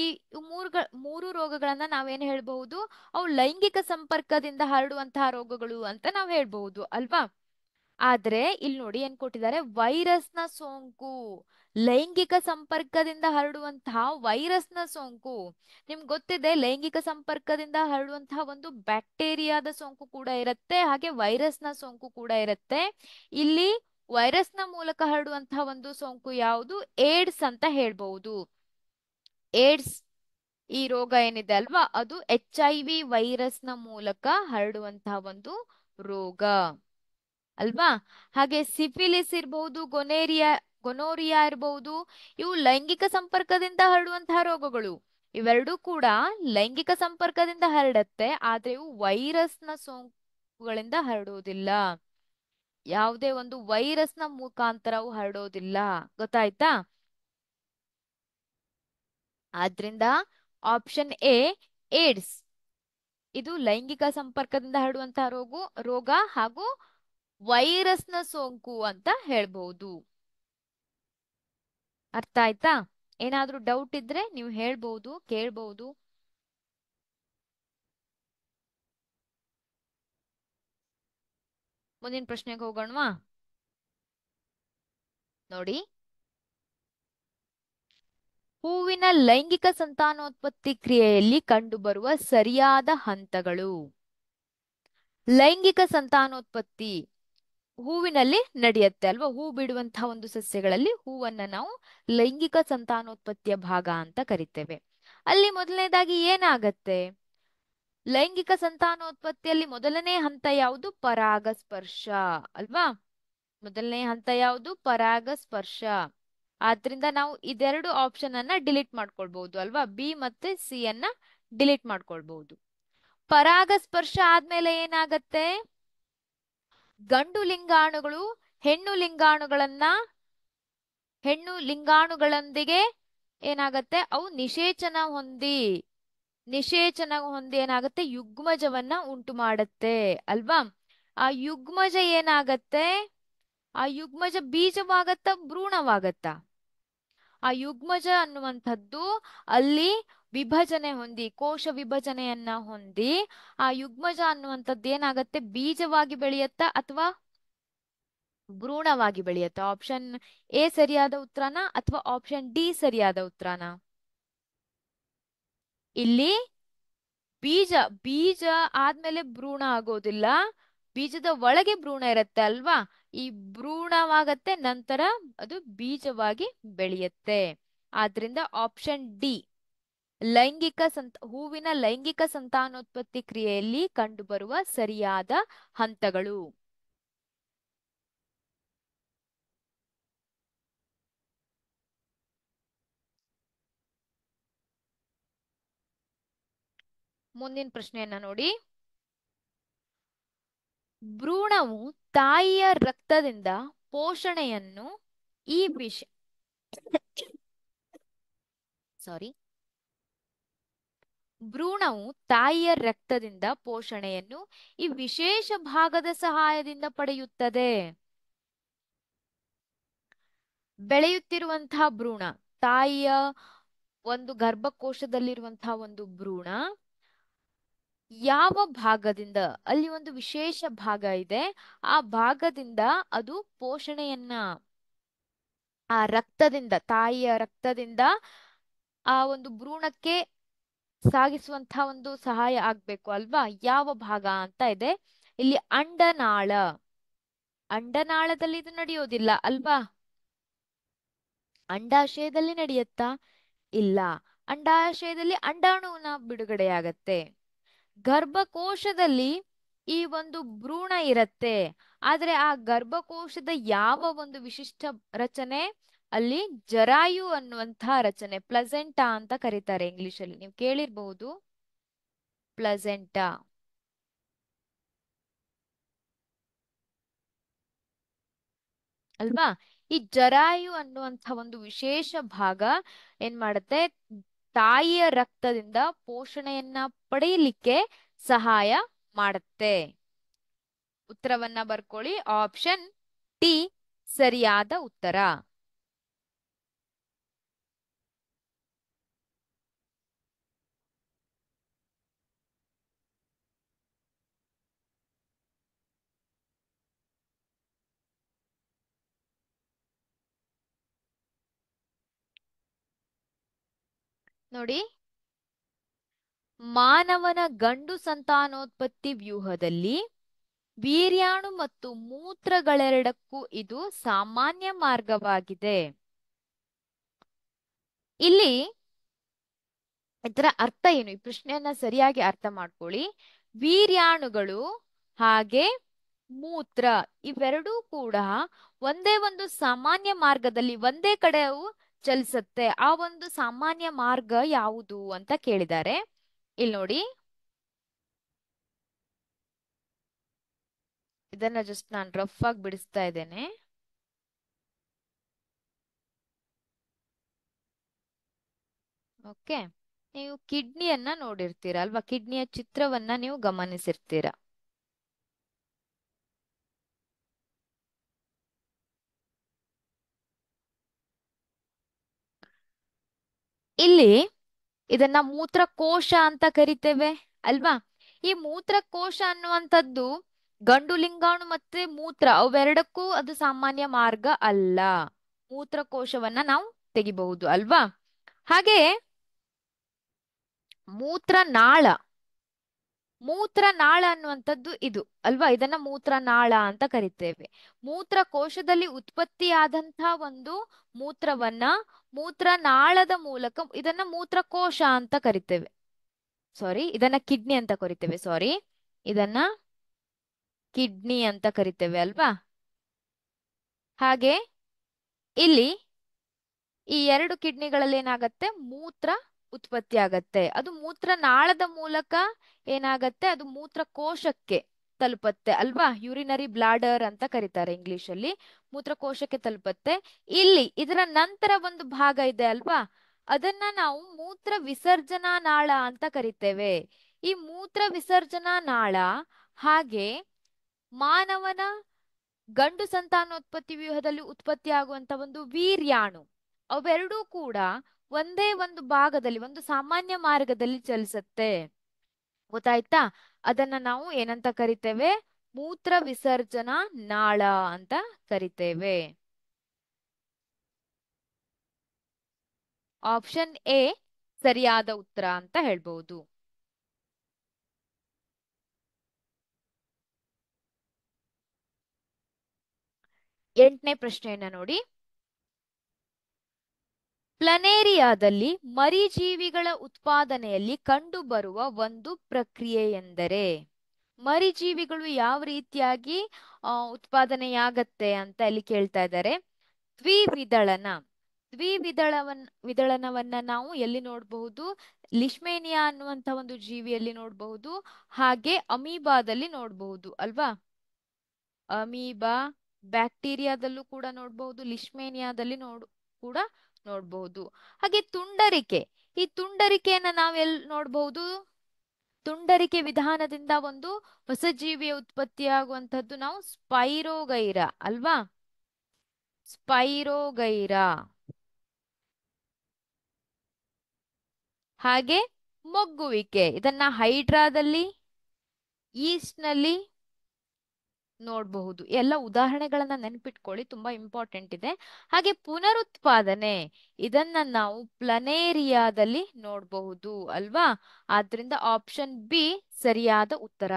Speaker 1: ಈ ಮೂರು ಮೂರು ರೋಗಗಳನ್ನ ನಾವೇನ್ ಹೇಳ್ಬಹುದು ಅವು ಲೈಂಗಿಕ ಸಂಪರ್ಕದಿಂದ ಹರಡುವಂತಹ ರೋಗಗಳು ಅಂತ ನಾವ್ ಹೇಳ್ಬಹುದು ಅಲ್ವಾ ಆದ್ರೆ ಇಲ್ಲಿ ನೋಡಿ ಏನ್ ಕೊಟ್ಟಿದ್ದಾರೆ ವೈರಸ್ನ ಸೋಂಕು ಲೈಂಗಿಕ ಸಂಪರ್ಕದಿಂದ ಹರಡುವಂತಹ ವೈರಸ್ನ ಸೋಂಕು ನಿಮ್ಗೆ ಗೊತ್ತಿದೆ ಲೈಂಗಿಕ ಸಂಪರ್ಕದಿಂದ ಹರಡುವಂತಹ ಒಂದು ಬ್ಯಾಕ್ಟೀರಿಯಾದ ಸೋಂಕು ಕೂಡ ಇರುತ್ತೆ ಹಾಗೆ ವೈರಸ್ನ ಸೋಂಕು ಕೂಡ ಇರುತ್ತೆ ಇಲ್ಲಿ ವೈರಸ್ನ ಮೂಲಕ ಹರಡುವಂತಹ ಒಂದು ಸೋಂಕು ಯಾವುದು ಏಡ್ಸ್ ಅಂತ ಹೇಳ್ಬಹುದು ಏಡ್ಸ್ ಈ ರೋಗ ಏನಿದೆ ಅಲ್ವಾ ಅದು ಎಚ್ ಐ ವಿ ವೈರಸ್ನ ಮೂಲಕ ಹರಡುವಂತಹ ಒಂದು ರೋಗ ಅಲ್ವಾ ಹಾಗೆ ಸಿಫಿಲಿಸ್ ಇರಬಹುದು ಗೊನೇರಿಯಾ ಗೊನೋರಿಯಾ ಇರಬಹುದು ಇವು ಲೈಂಗಿಕ ಸಂಪರ್ಕದಿಂದ ಹರಡುವಂತಹ ರೋಗಗಳು ಇವೆರಡೂ ಕೂಡ ಲೈಂಗಿಕ ಸಂಪರ್ಕದಿಂದ ಹರಡತ್ತೆ ಆದ್ರೆ ಇವು ವೈರಸ್ನ ಸೋಂಕುಗಳಿಂದ ಹರಡುವುದಿಲ್ಲ ಯಾವುದೇ ಒಂದು ವೈರಸ್ನ ಮುಖಾಂತರವು ಹರಡೋದಿಲ್ಲ ಗೊತ್ತಾಯ್ತಾ ಆದ್ರಿಂದ ಆಪ್ಷನ್ ಎ ಏಡ್ಸ್ ಇದು ಲೈಂಗಿಕ ಸಂಪರ್ಕದಿಂದ ಹರಡುವಂತಹ ರೋಗ ರೋಗ ಹಾಗೂ ವೈರಸ್ನ ಸೋಂಕು ಅಂತ ಹೇಳ್ಬಹುದು ಅರ್ಥ ಆಯ್ತಾ ಏನಾದ್ರೂ ಡೌಟ್ ಇದ್ರೆ ನೀವು ಹೇಳ್ಬಹುದು ಕೇಳ್ಬಹುದು ಮುಂದಿನ ಪ್ರಶ್ನೆಗೆ ಹೋಗೋಣವಾ ನೋಡಿ ಹೂವಿನ ಲೈಂಗಿಕ ಸಂತಾನೋತ್ಪತ್ತಿ ಕ್ರಿಯೆಯಲ್ಲಿ ಕಂಡುಬರುವ ಸರಿಯಾದ ಹಂತಗಳು ಲೈಂಗಿಕ ಸಂತಾನೋತ್ಪತ್ತಿ ಹೂವಿನಲ್ಲಿ ನಡೆಯುತ್ತೆ ಅಲ್ವಾ ಹೂ ಬಿಡುವಂತಹ ಒಂದು ಸಸ್ಯಗಳಲ್ಲಿ ಹೂವನ್ನ ನಾವು ಲೈಂಗಿಕ ಸಂತಾನೋತ್ಪತ್ತಿಯ ಭಾಗ ಅಂತ ಕರಿತೇವೆ ಅಲ್ಲಿ ಮೊದಲನೇದಾಗಿ ಏನಾಗತ್ತೆ ಲೈಂಗಿಕ ಸಂತಾನೋತ್ಪತ್ತಿಯಲ್ಲಿ ಮೊದಲನೇ ಹಂತ ಯಾವುದು ಪರಾಗಸ್ಪರ್ಶ ಅಲ್ವಾ ಮೊದಲನೇ ಹಂತ ಯಾವುದು ಪರಾಗಸ್ಪರ್ಶ ಆದ್ರಿಂದ ನಾವು ಇದೆರಡು ಆಪ್ಷನ್ ಅನ್ನ ಡಿಲೀಟ್ ಮಾಡ್ಕೊಳ್ಬಹುದು ಅಲ್ವಾ ಬಿ ಮತ್ತೆ ಸಿ ಅನ್ನ ಡಿಲೀಟ್ ಮಾಡ್ಕೊಳ್ಬಹುದು ಪರಾಗಸ್ಪರ್ಶ ಆದ್ಮೇಲೆ ಏನಾಗತ್ತೆ ಗಂಡು ಲಿಂಗಾಣುಗಳು ಹೆಣ್ಣು ಲಿಂಗಾಣುಗಳನ್ನ ಹೆಣ್ಣು ಲಿಂಗಾಣುಗಳೊಂದಿಗೆ ಏನಾಗತ್ತೆ ಅವು ನಿಷೇಚನ ಹೊಂದಿ ನಿಷೇಚನ ಹೊಂದಿ ಏನಾಗುತ್ತೆ ಯುಗ್ಮಜವನ್ನ ಉಂಟು ಮಾಡತ್ತೆ ಅಲ್ವಾ ಆ ಯುಗ್ಮಜ ಏನಾಗತ್ತೆ ಆ ಯುಗ್ಮಜ ಬೀಜವಾಗತ್ತ ಭ್ರೂಣವಾಗತ್ತ ಆ ಯುಗ್ಮಜ ಅನ್ನುವಂಥದ್ದು ಅಲ್ಲಿ ವಿಭಜನೆ ಹೊಂದಿ ಕೋಶ ವಿಭಜನೆಯನ್ನ ಹೊಂದಿ ಆ ಯುಗ್ಮಜ ಅನ್ನುವಂಥದ್ದು ಏನಾಗತ್ತೆ ಬೀಜವಾಗಿ ಬೆಳೆಯತ್ತ ಅಥವಾ ಭ್ರೂಣವಾಗಿ ಬೆಳೆಯುತ್ತ ಆಪ್ಷನ್ ಎ ಸರಿಯಾದ ಉತ್ತರನ ಅಥವಾ ಆಪ್ಷನ್ ಡಿ ಸರಿಯಾದ ಉತ್ತರನ ಇಲ್ಲಿ ಬೀಜ ಬೀಜ ಆದ್ಮೇಲೆ ಭ್ರೂಣ ಆಗೋದಿಲ್ಲ ಬೀಜದ ಒಳಗೆ ಭ್ರೂಣ ಇರುತ್ತೆ ಅಲ್ವಾ ಈ ಭ್ರೂಣವಾಗತ್ತೆ ನಂತರ ಅದು ಬೀಜವಾಗಿ ಬೆಳೆಯುತ್ತೆ ಆದ್ರಿಂದ ಆಪ್ಷನ್ ಡಿ ಲೈಂಗಿಕ ಸಂತ ಹೂವಿನ ಲೈಂಗಿಕ ಸಂತಾನೋತ್ಪತ್ತಿ ಕ್ರಿಯೆಯಲ್ಲಿ ಕಂಡುಬರುವ ಸರಿಯಾದ ಹಂತಗಳು ಮುಂದಿನ ಪ್ರಶ್ನೆಯನ್ನ ನೋಡಿ ಭ್ರೂಣವು ತಾಯಿಯ ರಕ್ತದಿಂದ ಪೋಷಣೆಯನ್ನು ಈ ವಿಷ ಸಾರಿ ಭ್ರೂಣವು ತಾಯಿಯ ರಕ್ತದಿಂದ ಪೋಷಣೆಯನ್ನು ಈ ವಿಶೇಷ ಭಾಗದ ಸಹಾಯದಿಂದ ಪಡೆಯುತ್ತದೆ ಬೆಳೆಯುತ್ತಿರುವಂತಹ ಭ್ರೂಣ ತಾಯಿಯ ಒಂದು ಗರ್ಭಕೋಶದಲ್ಲಿರುವಂತಹ ಒಂದು ಭ್ರೂಣ ಯಾವ ಭಾಗದಿಂದ ಅಲ್ಲಿ ಒಂದು ವಿಶೇಷ ಭಾಗ ಇದೆ ಆ ಭಾಗದಿಂದ ಅದು ಪೋಷಣೆಯನ್ನ ಆ ರಕ್ತದಿಂದ ತಾಯಿಯ ರಕ್ತದಿಂದ ಆ ಒಂದು ಭ್ರೂಣಕ್ಕೆ ಸಾಗಿಸುವಂತ ಒಂದು ಸಹಾಯ ಆಗ್ಬೇಕು ಅಲ್ವಾ ಯಾವ ಭಾಗ ಅಂತ ಇದೆ ಇಲ್ಲಿ ಅಂಡನಾಳ ಅಂಡನಾಳದಲ್ಲಿ ಇದು ನಡೆಯೋದಿಲ್ಲ ಅಲ್ವಾ ಅಂಡಾಶಯದಲ್ಲಿ ನಡೆಯುತ್ತಾ ಇಲ್ಲ ಅಂಡಾಶಯದಲ್ಲಿ ಅಂಡಾಣುವಿನ ಬಿಡುಗಡೆಯಾಗತ್ತೆ ಗರ್ಭಕೋಶದಲ್ಲಿ ಈ ಒಂದು ಭ್ರೂಣ ಇರತ್ತೆ ಆದ್ರೆ ಆ ಗರ್ಭಕೋಶದ ಯಾವ ಒಂದು ವಿಶಿಷ್ಟ ರಚನೆ ಅಲ್ಲಿ ಜರಾಯು ಅನ್ನುವಂತಹ ರಚನೆ ಪ್ಲಸೆಂಟಾ ಅಂತ ಕರೀತಾರೆ ಇಂಗ್ಲಿಷ್ ಅಲ್ಲಿ ನೀವು ಕೇಳಿರ್ಬಹುದು ಪ್ಲಸೆಂಟಾ ಅಲ್ವಾ ಈ ಜರಾಯು ಅನ್ನುವಂತಹ ಒಂದು ವಿಶೇಷ ಭಾಗ ಏನ್ ಮಾಡುತ್ತೆ ತಾಯಿಯ ರಕ್ತದಿಂದ ಪೋಷಣೆಯನ್ನ ಪಡೆಯಲಿಕ್ಕೆ ಸಹಾಯ ಮಾಡುತ್ತೆ ಉತ್ತರವನ್ನ ಬರ್ಕೊಳ್ಳಿ ಆಪ್ಷನ್ ಟಿ ಸರಿಯಾದ ಉತ್ತರ ನೋಡಿ ಮಾನವನ ಗಂಡು ಸಂತಾನೋತ್ಪತ್ತಿ ವ್ಯೂಹದಲ್ಲಿ ವೀರ್ಯಾಣು ಮತ್ತು ಮೂತ್ರಗಳೆರಡಕ್ಕೂ ಇದು ಸಾಮಾನ್ಯ ಮಾರ್ಗವಾಗಿದೆ ಇಲ್ಲಿ ಇದರ ಅರ್ಥ ಏನು ಈ ಪ್ರಶ್ನೆಯನ್ನ ಸರಿಯಾಗಿ ಅರ್ಥ ಮಾಡ್ಕೊಳ್ಳಿ ವೀರ್ಯಾಣುಗಳು ಹಾಗೆ ಮೂತ್ರ ಇವೆರಡೂ ಕೂಡ ಒಂದೇ ಒಂದು ಸಾಮಾನ್ಯ ಮಾರ್ಗದಲ್ಲಿ ಒಂದೇ ಕಡೆಯು ಚಲಿಸುತ್ತೆ ಆ ಒಂದು ಸಾಮಾನ್ಯ ಮಾರ್ಗ ಯಾವುದು ಅಂತ ಕೇಳಿದ್ದಾರೆ ಇಲ್ಲಿ ನೋಡಿ ಇದನ್ನ ಜಸ್ಟ್ ನಾನು ರಫ್ ಆಗಿ ಬಿಡಿಸ್ತಾ ಇದ್ದೇನೆ ಓಕೆ ನೀವು ಕಿಡ್ನಿಯನ್ನ ನೋಡಿರ್ತೀರ ಅಲ್ವಾ ಕಿಡ್ನಿಯ ಚಿತ್ರವನ್ನ ನೀವು ಗಮನಿಸಿರ್ತೀರಾ ಇಲ್ಲಿ ಇದನ್ನ ಮೂತ್ರಕೋಶ ಅಂತ ಕರಿತೇವೆ ಅಲ್ವಾ ಈ ಮೂತ್ರಕೋಶ ಅನ್ನುವಂಥದ್ದು ಗಂಡು ಲಿಂಗಾಣು ಮತ್ತೆ ಮೂತ್ರ ಅವೆರಡಕ್ಕೂ ಅದು ಸಾಮಾನ್ಯ ಮಾರ್ಗ ಅಲ್ಲ ಮೂತ್ರಕೋಶವನ್ನ ನಾವು ತೆಗಿಬಹುದು ಅಲ್ವಾ ಹಾಗೆ ಮೂತ್ರನಾಳ ಮೂತ್ರನಾಳ ಅನ್ನುವಂಥದ್ದು ಇದು ಅಲ್ವಾ ಇದನ್ನ ಮೂತ್ರನಾಳ ಅಂತ ಕರಿತೇವೆ ಮೂತ್ರಕೋಶದಲ್ಲಿ ಉತ್ಪತ್ತಿಯಾದಂತಹ ಒಂದು ಮೂತ್ರವನ್ನ ಮೂತ್ರನಾಳದ ಮೂಲಕ ಇದನ್ನ ಮೂತ್ರಕೋಶ ಅಂತ ಕರಿತೇವೆ ಸಾರಿ ಇದನ್ನ ಕಿಡ್ನಿ ಅಂತ ಕರಿತೇವೆ ಸಾರಿ ಇದನ್ನ ಕಿಡ್ನಿ ಅಂತ ಕರಿತೇವೆ ಅಲ್ವಾ ಹಾಗೆ ಇಲ್ಲಿ ಈ ಎರಡು ಕಿಡ್ನಿಗಳಲ್ಲಿ ಏನಾಗತ್ತೆ ಮೂತ್ರ ಉತ್ಪತ್ತಿ ಆಗತ್ತೆ ಅದು ಮೂತ್ರನಾಳದ ಮೂಲಕ ಏನಾಗತ್ತೆ ಅದು ಮೂತ್ರಕೋಶಕ್ಕೆ ತಲುಪತ್ತೆ ಅಲ್ವಾ ಯೂರಿನರಿ ಬ್ಲಾಡರ್ ಅಂತ ಕರೀತಾರೆ ಇಂಗ್ಲಿಷ್ ಅಲ್ಲಿ ಮೂತ್ರಕೋಶಕ್ಕೆ ತಲುಪತ್ತೆ ಇಲ್ಲಿ ಇದರ ನಂತರ ಒಂದು ಭಾಗ ಇದೆ ಅಲ್ವಾ ಅದನ್ನ ನಾವು ಮೂತ್ರ ವಿಸರ್ಜನಾ ನಾಳ ಅಂತ ಕರಿತೇವೆ ಈ ಮೂತ್ರ ವಿಸರ್ಜನಾ ನಾಳ ಹಾಗೆ ಮಾನವನ ಗಂಡು ಸಂತಾನೋತ್ಪತ್ತಿ ವ್ಯೂಹದಲ್ಲಿ ಉತ್ಪತ್ತಿ ಆಗುವಂತ ಒಂದು ವೀರ್ಯಾಣು ಅವೆರಡೂ ಕೂಡ ಒಂದೇ ಒಂದು ಭಾಗದಲ್ಲಿ ಒಂದು ಸಾಮಾನ್ಯ ಮಾರ್ಗದಲ್ಲಿ ಚಲಿಸುತ್ತೆ ಗೊತ್ತಾಯ್ತಾ ಅದನ್ನ ನಾವು ಏನಂತ ಕರಿತೇವೆ ಮೂತ್ರ ವಿಸರ್ಜನಾ ನಾಳ ಅಂತ ಕರಿತೇವೆ ಆಪ್ಷನ್ ಎ ಸರಿಯಾದ ಉತ್ತರ ಅಂತ ಹೇಳ್ಬಹುದು ಎಂಟನೇ ಪ್ರಶ್ನೆಯನ್ನ ನೋಡಿ ಪ್ಲನೇರಿಯಾದಲ್ಲಿ ಮರಿಜೀವಿಗಳ ಉತ್ಪಾದನೆಯಲ್ಲಿ ಕಂಡುಬರುವ ಒಂದು ಪ್ರಕ್ರಿಯೆ ಎಂದರೆ ಮರಿಜೀವಿಗಳು ಯಾವ ರೀತಿಯಾಗಿ ಉತ್ಪಾದನೆಯಾಗತ್ತೆ ಅಂತ ಇಲ್ಲಿ ಕೇಳ್ತಾ ಇದ್ದಾರೆ ದ್ವಿವಿದಳನ ದ್ವಿವಿದಳವನ್ ವಿದಳನವನ್ನ ನಾವು ಎಲ್ಲಿ ನೋಡಬಹುದು ಲಿಶ್ಮೇನಿಯಾ ಅನ್ನುವಂತಹ ಒಂದು ಜೀವಿಯಲ್ಲಿ ನೋಡಬಹುದು ಹಾಗೆ ಅಮೀಬಾದಲ್ಲಿ ನೋಡಬಹುದು ಅಲ್ವಾ ಅಮೀಬಾ ಬ್ಯಾಕ್ಟೀರಿಯಾದಲ್ಲೂ ಕೂಡ ನೋಡಬಹುದು ಲಿಶ್ಮೇನಿಯಾದಲ್ಲಿ ನೋಡ್ ಕೂಡ ನೋಡ್ಬಹುದು ಹಾಗೆ ತುಂಡರಿಕೆ ಈ ತುಂಡರಿಕೆಯನ್ನ ಎಲ್ ನೋಡ್ಬಹುದು ತುಂಡರಿಕೆ ವಿಧಾನದಿಂದ ಒಂದು ಹೊಸ ಜೀವಿಯ ಉತ್ಪತ್ತಿಯಾಗುವಂತಹದ್ದು ನಾವು ಸ್ಪೈರೋಗೈರ ಅಲ್ವಾ ಸ್ಪೈರೋಗೈರ ಹಾಗೆ ಮೊಗ್ಗುವಿಕೆ ಇದನ್ನ ಹೈಡ್ರಾದಲ್ಲಿ ಈಸ್ಟ್ನಲ್ಲಿ ನೋಡಬಹುದು ಎಲ್ಲ ಉದಾಹರಣೆಗಳನ್ನ ನೆನಪಿಟ್ಕೊಳ್ಳಿ ತುಂಬಾ ಇಂಪಾರ್ಟೆಂಟ್ ಇದೆ ಹಾಗೆ ಪುನರುತ್ಪಾದನೆ ಇದನ್ನ ನಾವು ಪ್ಲನೇರಿಯಾದಲ್ಲಿ ನೋಡಬಹುದು ಅಲ್ವಾ ಆದ್ರಿಂದ ಆಪ್ಷನ್ ಬಿ ಸರಿಯಾದ ಉತ್ತರ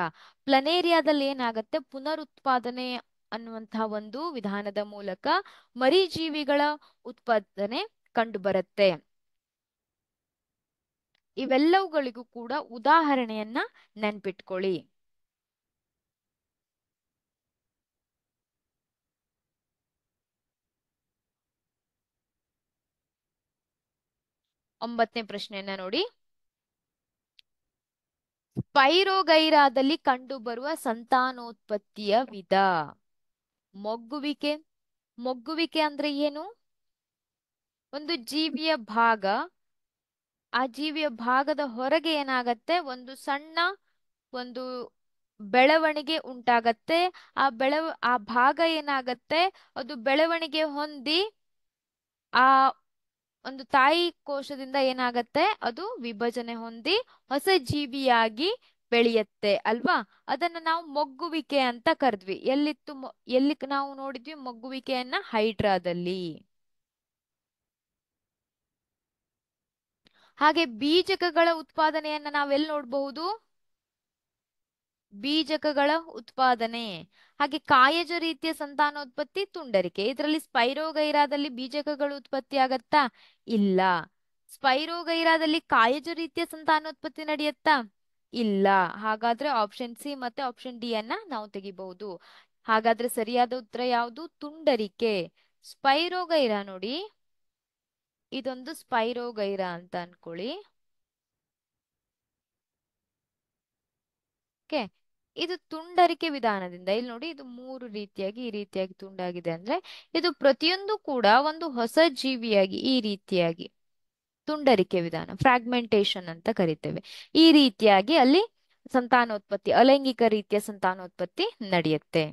Speaker 1: ಪ್ಲನೇರಿಯಾದಲ್ಲಿ ಏನಾಗತ್ತೆ ಪುನರುತ್ಪಾದನೆ ಅನ್ನುವಂತಹ ಒಂದು ವಿಧಾನದ ಮೂಲಕ ಮರಿಜೀವಿಗಳ ಉತ್ಪಾದನೆ ಕಂಡು ಬರುತ್ತೆ ಇವೆಲ್ಲವುಗಳಿಗೂ ಕೂಡ ಉದಾಹರಣೆಯನ್ನ ನೆನ್ಪಿಟ್ಕೊಳ್ಳಿ ಒಂಬತ್ತನೇ ಪ್ರಶ್ನೆಯನ್ನ ನೋಡಿ ಸ್ಪೈರೋಗೈರಾದಲ್ಲಿ ಕಂಡುಬರುವ ಸಂತಾನೋತ್ಪತ್ತಿಯ ವಿಧ ಮೊಗ್ಗುವಿಕೆ ಮೊಗ್ಗುವಿಕೆ ಅಂದ್ರೆ ಏನು ಒಂದು ಜೀವಿಯ ಭಾಗ ಆ ಜೀವಿಯ ಭಾಗದ ಹೊರಗೆ ಏನಾಗತ್ತೆ ಒಂದು ಸಣ್ಣ ಒಂದು ಬೆಳವಣಿಗೆ ಉಂಟಾಗತ್ತೆ ಆ ಬೆಳವ ಆ ಭಾಗ ಏನಾಗತ್ತೆ ಅದು ಬೆಳವಣಿಗೆ ಹೊಂದಿ ಆ ಒಂದು ತಾಯಿ ಕೋಶದಿಂದ ಏನಾಗತ್ತೆ ಅದು ವಿಭಜನೆ ಹೊಂದಿ ಹೊಸ ಜೀವಿಯಾಗಿ ಬೆಳೆಯತ್ತೆ ಅಲ್ವಾ ಅದನ್ನ ನಾವು ಮೊಗ್ಗುವಿಕೆ ಅಂತ ಕರೆದ್ವಿ ಎಲ್ಲಿತ್ತು ಎಲ್ಲಿ ನಾವು ನೋಡಿದ್ವಿ ಮೊಗ್ಗುವಿಕೆಯನ್ನ ಹೈಡ್ರಾದಲ್ಲಿ ಹಾಗೆ ಬೀಜಕಗಳ ಉತ್ಪಾದನೆಯನ್ನ ನಾವೆಲ್ಲಿ ನೋಡಬಹುದು ಬೀಜಕಗಳ ಉತ್ಪಾದನೆ ಹಾಗೆ ಕಾಯಜ ರೀತಿಯ ಸಂತಾನೋತ್ಪತ್ತಿ ತುಂಡರಿಕೆ ಇದರಲ್ಲಿ ಸ್ಪೈರೋಗೈರಾದಲ್ಲಿ ಬೀಜಕಗಳು ಉತ್ಪತ್ತಿ ಆಗತ್ತಾ ಇಲ್ಲ ಸ್ಪೈರೋಗೈರಾದಲ್ಲಿ ಕಾಯಜ ರೀತಿಯ ಸಂತಾನೋತ್ಪತ್ತಿ ನಡೆಯುತ್ತಾ ಇಲ್ಲ ಹಾಗಾದ್ರೆ ಆಪ್ಷನ್ ಸಿ ಮತ್ತೆ ಆಪ್ಷನ್ ಡಿ ಅನ್ನ ನಾವು ತೆಗಿಬಹುದು ಹಾಗಾದ್ರೆ ಸರಿಯಾದ ಉತ್ತರ ಯಾವುದು ತುಂಡರಿಕೆ ಸ್ಪೈರೋಗೈರ ನೋಡಿ ಇದೊಂದು ಸ್ಪೈರೋಗೈರ ಅಂತ ಅನ್ಕೊಳ್ಳಿ ಇದು ತುಂಡರಿಕೆ ವಿಧಾನದಿಂದ ಇಲ್ಲಿ ನೋಡಿ ಇದು ಮೂರು ರೀತಿಯಾಗಿ ಈ ರೀತಿಯಾಗಿ ತುಂಡಾಗಿದೆ ಅಂದ್ರೆ ಇದು ಪ್ರತಿಯೊಂದು ಕೂಡ ಒಂದು ಹೊಸ ಜೀವಿಯಾಗಿ ಈ ರೀತಿಯಾಗಿ ತುಂಡರಿಕೆ ವಿಧಾನ ಫ್ರಾಗ್ಮೆಂಟೇಶನ್ ಅಂತ ಕರಿತೇವೆ ಈ ರೀತಿಯಾಗಿ ಅಲ್ಲಿ ಸಂತಾನೋತ್ಪತ್ತಿ ಅಲೈಂಗಿಕ ರೀತಿಯ ಸಂತಾನೋತ್ಪತ್ತಿ ನಡೆಯುತ್ತೆ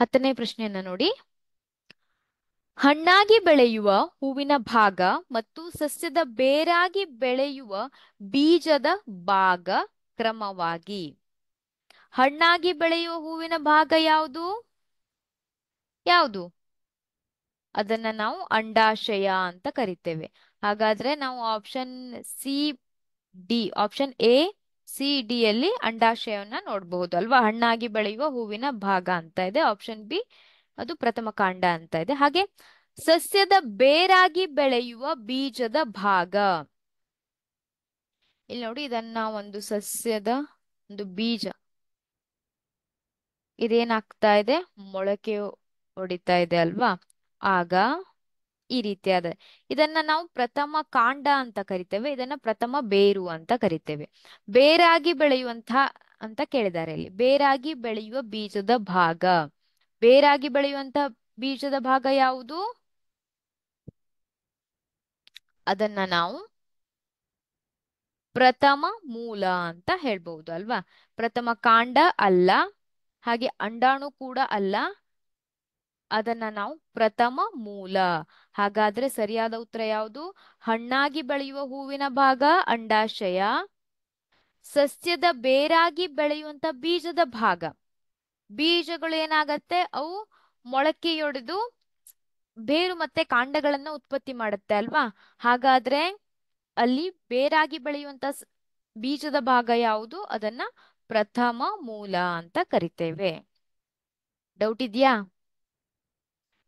Speaker 1: ಹತ್ತನೇ ಪ್ರಶ್ನೆಯನ್ನ ನೋಡಿ ಹಣ್ಣಾಗಿ ಬೆಳೆಯುವ ಹೂವಿನ ಭಾಗ ಮತ್ತು ಸಸ್ಯದ ಬೇರಾಗಿ ಬೆಳೆಯುವ ಬೀಜದ ಭಾಗ ಕ್ರಮವಾಗಿ ಹಣ್ಣಾಗಿ ಬೆಳೆಯುವ ಹೂವಿನ ಭಾಗ ಯಾವುದು ಯಾವುದು ಅದನ್ನ ನಾವು ಅಂಡಾಶಯ ಅಂತ ಕರಿತೇವೆ ಹಾಗಾದ್ರೆ ನಾವು option C D option A C D ಅಲ್ಲಿ ಅಂಡಾಶಯವನ್ನ ನೋಡಬಹುದು ಅಲ್ವಾ ಹಣ್ಣಾಗಿ ಬೆಳೆಯುವ ಹೂವಿನ ಭಾಗ ಅಂತ ಇದೆ ಆಪ್ಷನ್ ಬಿ ಅದು ಪ್ರಥಮ ಕಾಂಡ ಅಂತ ಇದೆ ಹಾಗೆ ಸಸ್ಯದ ಬೇರಾಗಿ ಬೆಳೆಯುವ ಬೀಜದ ಭಾಗ ಇಲ್ಲಿ ನೋಡಿ ಇದನ್ನ ಒಂದು ಸಸ್ಯದ ಒಂದು ಬೀಜ ಇದೇನಾಗ್ತಾ ಇದೆ ಮೊಳಕೆ ಹೊಡಿತಾ ಇದೆ ಅಲ್ವಾ ಆಗ ಈ ರೀತಿಯಾದ ಇದನ್ನ ನಾವು ಪ್ರಥಮ ಕಾಂಡ ಅಂತ ಕರಿತೇವೆ ಇದನ್ನ ಪ್ರಥಮ ಬೇರು ಅಂತ ಕರಿತೇವೆ ಬೇರಾಗಿ ಬೆಳೆಯುವಂತ ಅಂತ ಕೇಳಿದ್ದಾರೆ ಇಲ್ಲಿ ಬೇರಾಗಿ ಬೆಳೆಯುವ ಬೀಜದ ಭಾಗ ಬೇರಾಗಿ ಬೆಳೆಯುವಂತಹ ಬೀಜದ ಭಾಗ ಯಾವುದು ಅದನ್ನ ನಾವು ಪ್ರಥಮ ಮೂಲ ಅಂತ ಹೇಳ್ಬಹುದು ಅಲ್ವಾ ಪ್ರಥಮ ಕಾಂಡ ಅಲ್ಲ ಹಾಗೆ ಅಂಡಾಣು ಕೂಡ ಅಲ್ಲ ಅದನ್ನ ನಾವು ಪ್ರಥಮ ಮೂಲ ಹಾಗಾದ್ರೆ ಸರಿಯಾದ ಉತ್ತರ ಯಾವುದು ಹಣ್ಣಾಗಿ ಬೆಳೆಯುವ ಹೂವಿನ ಭಾಗ ಅಂಡಾಶಯ ಸಸ್ಯದ ಬೇರಾಗಿ ಬೆಳೆಯುವಂತ ಬೀಜದ ಭಾಗ ಬೀಜಗಳು ಏನಾಗತ್ತೆ ಅವು ಮೊಳಕೆಯೊಡೆದು ಬೇರು ಮತ್ತೆ ಕಾಂಡಗಳನ್ನ ಉತ್ಪತ್ತಿ ಮಾಡುತ್ತೆ ಅಲ್ವಾ ಹಾಗಾದ್ರೆ ಅಲ್ಲಿ ಬೇರಾಗಿ ಬೆಳೆಯುವಂತ ಬೀಜದ ಭಾಗ ಯಾವುದು ಅದನ್ನ ಪ್ರಥಮ ಮೂಲ ಅಂತ ಕರಿತೇವೆ ಡೌಟ್ ಇದೆಯಾ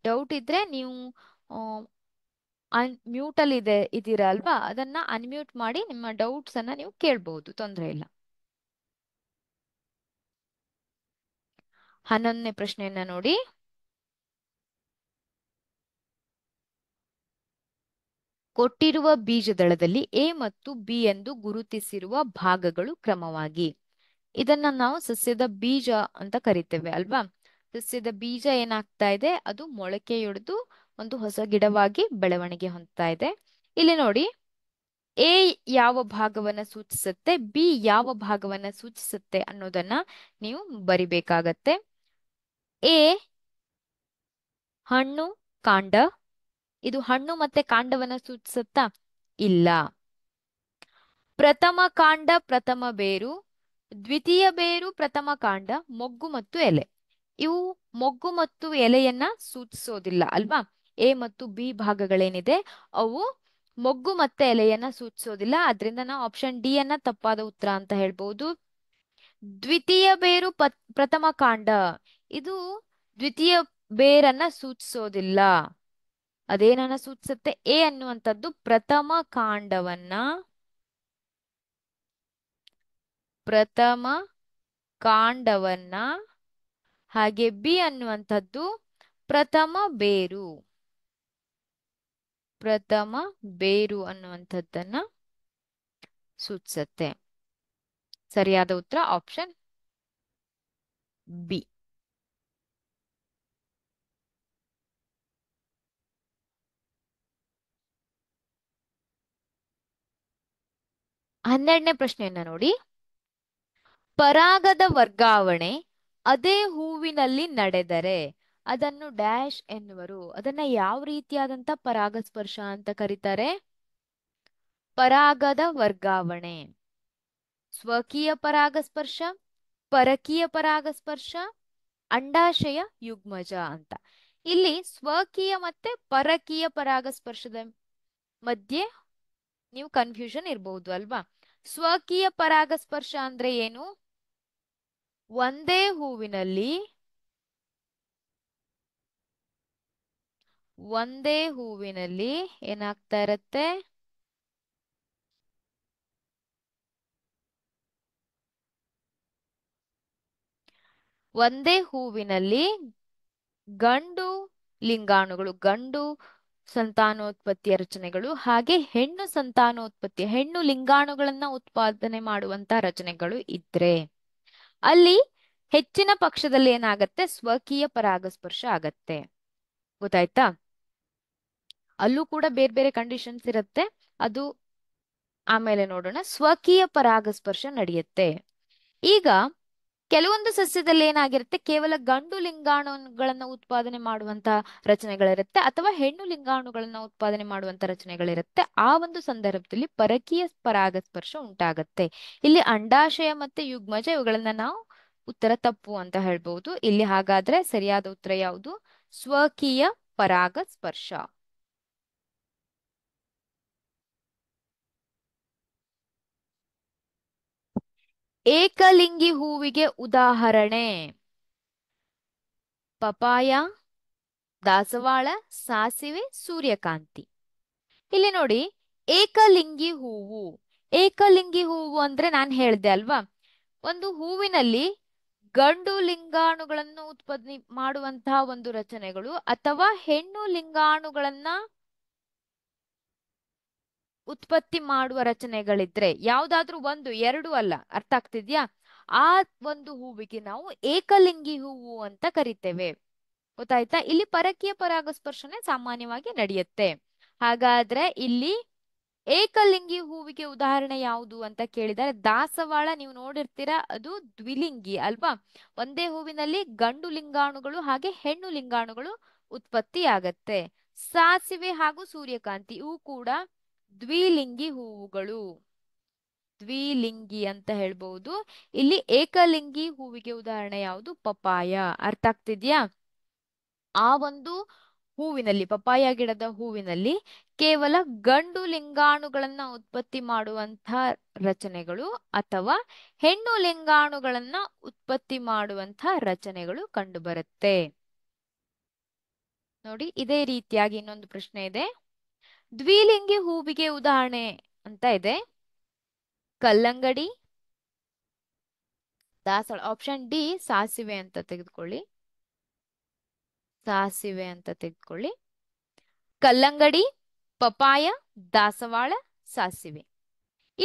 Speaker 1: ಡೌಟ್ ಇದ್ರೆ ನೀವು ಮ್ಯೂಟ್ ಅಲ್ಲಿ ಇದೆ ಇದೀರಾ ಅಲ್ವಾ ಅದನ್ನ ಅನ್ಮ್ಯೂಟ್ ಮಾಡಿ ನಿಮ್ಮ ಡೌಟ್ಸ್ ಅನ್ನ ನೀವು ಕೇಳ್ಬಹುದು ತೊಂದರೆ ಇಲ್ಲ ಹನ್ನೊಂದನೇ ಪ್ರಶ್ನೆಯನ್ನ ನೋಡಿ ಕೊಟ್ಟಿರುವ ಬೀಜದಳದಲ್ಲಿ ಎ ಮತ್ತು ಬಿ ಎಂದು ಗುರುತಿಸಿರುವ ಭಾಗಗಳು ಕ್ರಮವಾಗಿ ಇದನ್ನ ನಾವು ಸಸ್ಯದ ಬೀಜ ಅಂತ ಕರಿತೇವೆ ಅಲ್ವಾ ಸಸ್ಯದ ಬೀಜ ಏನಾಗ್ತಾ ಇದೆ ಅದು ಮೊಳಕೆಯೊಡೆದು ಒಂದು ಹೊಸ ಗಿಡವಾಗಿ ಬೆಳವಣಿಗೆ ಹೊಂದ್ತಾ ಇದೆ ಇಲ್ಲಿ ನೋಡಿ ಎ ಯಾವ ಭಾಗವನ್ನ ಸೂಚಿಸುತ್ತೆ ಬಿ ಯಾವ ಭಾಗವನ್ನ ಸೂಚಿಸುತ್ತೆ ಅನ್ನೋದನ್ನ ನೀವು ಬರಿಬೇಕಾಗತ್ತೆ ಎ ಹಣ್ಣು ಕಾಂಡ ಇದು ಹಣ್ಣು ಮತ್ತೆ ಕಾಂಡವನ್ನ ಸೂಚಿಸುತ್ತಾ ಇಲ್ಲ ಪ್ರಥಮ ಕಾಂಡ ಪ್ರಥಮ ಬೇರು ದ್ವಿತೀಯ ಬೇರು ಪ್ರಥಮ ಕಾಂಡ ಮೊಗ್ಗು ಮತ್ತು ಎಲೆ ಇವು ಮೊಗ್ಗು ಮತ್ತು ಎಲೆಯನ್ನ ಸೂಚಿಸೋದಿಲ್ಲ ಅಲ್ವಾ ಎ ಮತ್ತು ಬಿ ಭಾಗಗಳೇನಿದೆ ಅವು ಮೊಗ್ಗು ಮತ್ತೆ ಎಲೆಯನ್ನ ಸೂಚಿಸೋದಿಲ್ಲ ಅದರಿಂದ ನಾವು ಆಪ್ಷನ್ ಡಿ ಅನ್ನ ತಪ್ಪಾದ ಉತ್ತರ ಅಂತ ಹೇಳ್ಬಹುದು ದ್ವಿತೀಯ ಬೇರು ಪ್ರಥಮ ಕಾಂಡ ಇದು ದ್ವಿತೀಯ ಬೇರನ್ನ ಸೂಚಿಸೋದಿಲ್ಲ ಅದೇನನ್ನ ಸೂಚಿಸುತ್ತೆ ಎ ಅನ್ನುವಂಥದ್ದು ಪ್ರಥಮ ಕಾಂಡವನ್ನ ಪ್ರಥಮ ಕಾಂಡವನ್ನ ಹಾಗೆ ಬಿ ಅನ್ನುವಂಥದ್ದು ಪ್ರಥಮ ಬೇರು ಪ್ರಥಮ ಬೇರು ಅನ್ನುವಂಥದ್ದನ್ನ ಸೂಚಿಸುತ್ತೆ ಸರಿಯಾದ ಉತ್ತರ ಆಪ್ಷನ್ ಬಿ ಹನ್ನೆರಡನೇ ಪ್ರಶ್ನೆಯನ್ನ ನೋಡಿ ಪರಾಗದ ವರ್ಗಾವಣೆ ಅದೇ ಹೂವಿನಲ್ಲಿ ನಡೆದರೆ ಅದನ್ನು ಡ್ಯಾಶ್ ಎನ್ನುವರು ಅದನ್ನ ಯಾವ ರೀತಿಯಾದಂತ ಪರಾಗಸ್ಪರ್ಶ ಅಂತ ಕರೀತಾರೆ ಪರಾಗದ ವರ್ಗಾವಣೆ ಸ್ವಕೀಯ ಪರಾಗಸ್ಪರ್ಶ ಪರಕೀಯ ಪರಾಗಸ್ಪರ್ಶ ಅಂಡಾಶಯ ಯುಗ್ಮಜ ಅಂತ ಇಲ್ಲಿ ಸ್ವಕೀಯ ಮತ್ತೆ ಪರಕೀಯ ಪರಾಗಸ್ಪರ್ಶದ ಮಧ್ಯೆ ನೀವು ಕನ್ಫ್ಯೂಷನ್ ಇರಬಹುದು ಅಲ್ವಾ ಸ್ವಕೀಯ ಪರಾಗಸ್ಪರ್ಶ ಅಂದ್ರೆ ಏನು ಒಂದೇ ಹೂವಿನಲ್ಲಿ ಒಂದೇ ಹೂವಿನಲ್ಲಿ ಏನಾಗ್ತಾ ಇರತ್ತೆ ಒಂದೇ ಹೂವಿನಲ್ಲಿ ಗಂಡು ಲಿಂಗಾಣುಗಳು ಗಂಡು ಸಂತಾನೋತ್ಪತ್ತಿಯ ರಚನೆಗಳು ಹಾಗೆ ಹೆಣ್ಣು ಸಂತಾನೋತ್ಪತ್ತಿ ಹೆಣ್ಣು ಲಿಂಗಾಣುಗಳನ್ನ ಉತ್ಪಾದನೆ ಮಾಡುವಂತ ರಚನೆಗಳು ಇದ್ರೆ ಅಲ್ಲಿ ಹೆಚ್ಚಿನ ಪಕ್ಷದಲ್ಲಿ ಏನಾಗತ್ತೆ ಸ್ವಕೀಯ ಪರಾಗಸ್ಪರ್ಶ ಆಗತ್ತೆ ಗೊತ್ತಾಯ್ತಾ ಅಲ್ಲೂ ಕೂಡ ಬೇರೆ ಬೇರೆ ಕಂಡೀಷನ್ಸ್ ಇರುತ್ತೆ ಅದು ಆಮೇಲೆ ನೋಡೋಣ ಸ್ವಕೀಯ ಪರಾಗಸ್ಪರ್ಶ ನಡೆಯುತ್ತೆ ಈಗ ಕೆಲವೊಂದು ಸಸ್ಯದಲ್ಲಿ ಏನಾಗಿರುತ್ತೆ ಕೇವಲ ಗಂಡು ಲಿಂಗಾಣುಗಳನ್ನ ಉತ್ಪಾದನೆ ಮಾಡುವಂತ ರಚನೆಗಳಿರುತ್ತೆ ಅಥವಾ ಹೆಣ್ಣು ಲಿಂಗಾಣುಗಳನ್ನ ಉತ್ಪಾದನೆ ಮಾಡುವಂತ ರಚನೆಗಳಿರುತ್ತೆ ಆ ಒಂದು ಸಂದರ್ಭದಲ್ಲಿ ಪರಕೀಯ ಪರಾಗಸ್ಪರ್ಶ ಉಂಟಾಗತ್ತೆ ಇಲ್ಲಿ ಅಂಡಾಶಯ ಮತ್ತೆ ಯುಗ್ಮಜ ಇವುಗಳನ್ನ ನಾವು ಉತ್ತರ ತಪ್ಪು ಅಂತ ಹೇಳ್ಬಹುದು ಇಲ್ಲಿ ಹಾಗಾದ್ರೆ ಸರಿಯಾದ ಉತ್ತರ ಯಾವುದು ಸ್ವಕೀಯ ಪರಾಗಸ್ಪರ್ಶ ಏಕಲಿಂಗಿ ಹೂವಿಗೆ ಉದಾಹರಣೆ ಪಪಾಯ ದಾಸವಾಳ ಸಾಸಿವೆ ಸೂರ್ಯಕಾಂತಿ ಇಲ್ಲಿ ನೋಡಿ ಏಕಲಿಂಗಿ ಹೂವು ಏಕಲಿಂಗಿ ಹೂವು ಅಂದ್ರೆ ನಾನು ಹೇಳಿದೆ ಅಲ್ವಾ ಒಂದು ಹೂವಿನಲ್ಲಿ ಗಂಡು ಲಿಂಗಾಣುಗಳನ್ನು ಉತ್ಪಾದನೆ ಮಾಡುವಂತಹ ಒಂದು ರಚನೆಗಳು ಅಥವಾ ಹೆಣ್ಣು ಲಿಂಗಾಣುಗಳನ್ನ ಉತ್ಪತ್ತಿ ಮಾಡುವ ರಚನೆಗಳಿದ್ರೆ ಯಾವ್ದಾದ್ರೂ ಒಂದು ಎರಡು ಅಲ್ಲ ಅರ್ಥ ಆಗ್ತಿದ್ಯಾ ಆ ಒಂದು ಹೂವಿಗೆ ನಾವು ಏಕಲಿಂಗಿ ಹೂವು ಅಂತ ಕರಿತೇವೆ ಗೊತ್ತಾಯ್ತಾ ಇಲ್ಲಿ ಪರಕೀಯ ಪರಾಗಸ್ಪರ್ಶನೆ ಸಾಮಾನ್ಯವಾಗಿ ನಡೆಯುತ್ತೆ ಹಾಗಾದ್ರೆ ಇಲ್ಲಿ ಏಕಲಿಂಗಿ ಹೂವಿಗೆ ಉದಾಹರಣೆ ಯಾವುದು ಅಂತ ಕೇಳಿದರೆ ದಾಸವಾಳ ನೀವು ನೋಡಿರ್ತೀರಾ ಅದು ದ್ವಿಲಿಂಗಿ ಅಲ್ವಾ ಒಂದೇ ಹೂವಿನಲ್ಲಿ ಗಂಡು ಲಿಂಗಾಣುಗಳು ಹಾಗೆ ಹೆಣ್ಣು ಲಿಂಗಾಣುಗಳು ಉತ್ಪತ್ತಿ ಆಗತ್ತೆ ಸಾಸಿವೆ ಹಾಗೂ ಸೂರ್ಯಕಾಂತಿ ಇವು ಕೂಡ ದ್ವಿಲಿಂಗಿ ಹೂವುಗಳು ದ್ವಿಲಿಂಗಿ ಅಂತ ಹೇಳ್ಬಹುದು ಇಲ್ಲಿ ಏಕಲಿಂಗಿ ಹೂವಿಗೆ ಉದಾಹರಣೆ ಯಾವುದು ಪಪಾಯ ಅರ್ಥ ಆಗ್ತಿದ್ಯಾ ಆ ಒಂದು ಹೂವಿನಲ್ಲಿ ಪಪಾಯ ಗಿಡದ ಹೂವಿನಲ್ಲಿ ಕೇವಲ ಗಂಡು ಲಿಂಗಾಣುಗಳನ್ನ ಉತ್ಪತ್ತಿ ಮಾಡುವಂತಹ ರಚನೆಗಳು ಅಥವಾ ಹೆಣ್ಣು ಲಿಂಗಾಣುಗಳನ್ನ ಉತ್ಪತ್ತಿ ಮಾಡುವಂತಹ ರಚನೆಗಳು ಕಂಡುಬರುತ್ತೆ ನೋಡಿ ಇದೇ ರೀತಿಯಾಗಿ ಇನ್ನೊಂದು ಪ್ರಶ್ನೆ ಇದೆ ದ್ವಿಲಿಂಗಿ ಹೂವಿಗೆ ಉದಾಹರಣೆ ಅಂತ ಇದೆ ಕಲ್ಲಂಗಡಿ ದಾಸವಾಳ ಆಪ್ಷನ್ ಡಿ ಸಾಸಿವೆ ಅಂತ ತೆಗೆದುಕೊಳ್ಳಿ ಸಾಸಿವೆ ಅಂತ ತೆಗೆದುಕೊಳ್ಳಿ ಕಲ್ಲಂಗಡಿ ಪಪಾಯ ದಾಸವಾಳ ಸಾಸಿವೆ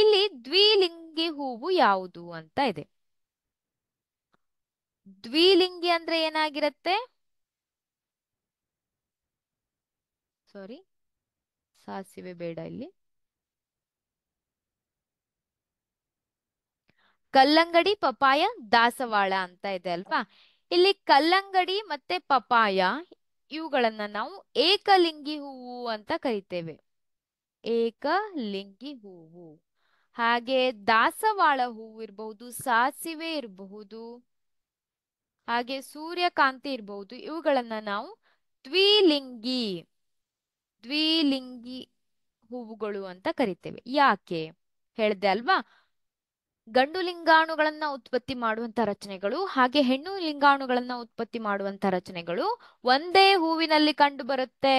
Speaker 1: ಇಲ್ಲಿ ದ್ವಿಲಿಂಗಿ ಹೂವು ಯಾವುದು ಅಂತ ಇದೆ ದ್ವಿಲಿಂಗಿ ಅಂದ್ರೆ ಏನಾಗಿರತ್ತೆ ಸಾರಿ ಸಾಸಿವೆ ಬೇಡ ಇಲ್ಲಿ ಕಲ್ಲಂಗಡಿ ಪಪಾಯ ದಾಸವಾಳ ಅಂತ ಇದೆ ಅಲ್ವಾ ಇಲ್ಲಿ ಕಲ್ಲಂಗಡಿ ಮತ್ತೆ ಪಪಾಯ ಇವುಗಳನ್ನ ನಾವು ಏಕಲಿಂಗಿ ಹೂವು ಅಂತ ಕರಿತೇವೆ ಏಕಲಿಂಗಿ ಹೂವು ಹಾಗೆ ದಾಸವಾಳ ಹೂವು ಇರಬಹುದು ಸಾಸಿವೆ ಇರಬಹುದು ಹಾಗೆ ಸೂರ್ಯಕಾಂತಿ ಇರಬಹುದು ಇವುಗಳನ್ನ ನಾವು ದ್ವಿಲಿಂಗಿ ದ್ವಿಲಿಂಗಿ ಹೂವುಗಳು ಅಂತ ಕರಿತೇವೆ ಯಾಕೆ ಹೇಳ್ದೆ ಅಲ್ವಾ ಗಂಡು ಲಿಂಗಾಣುಗಳನ್ನ ಉತ್ಪತ್ತಿ ಮಾಡುವಂತ ರಚನೆಗಳು ಹಾಗೆ ಹೆಣ್ಣು ಲಿಂಗಾಣುಗಳನ್ನ ಉತ್ಪತ್ತಿ ಮಾಡುವಂತ ರಚನೆಗಳು ಒಂದೇ ಹೂವಿನಲ್ಲಿ ಕಂಡು ಬರುತ್ತೆ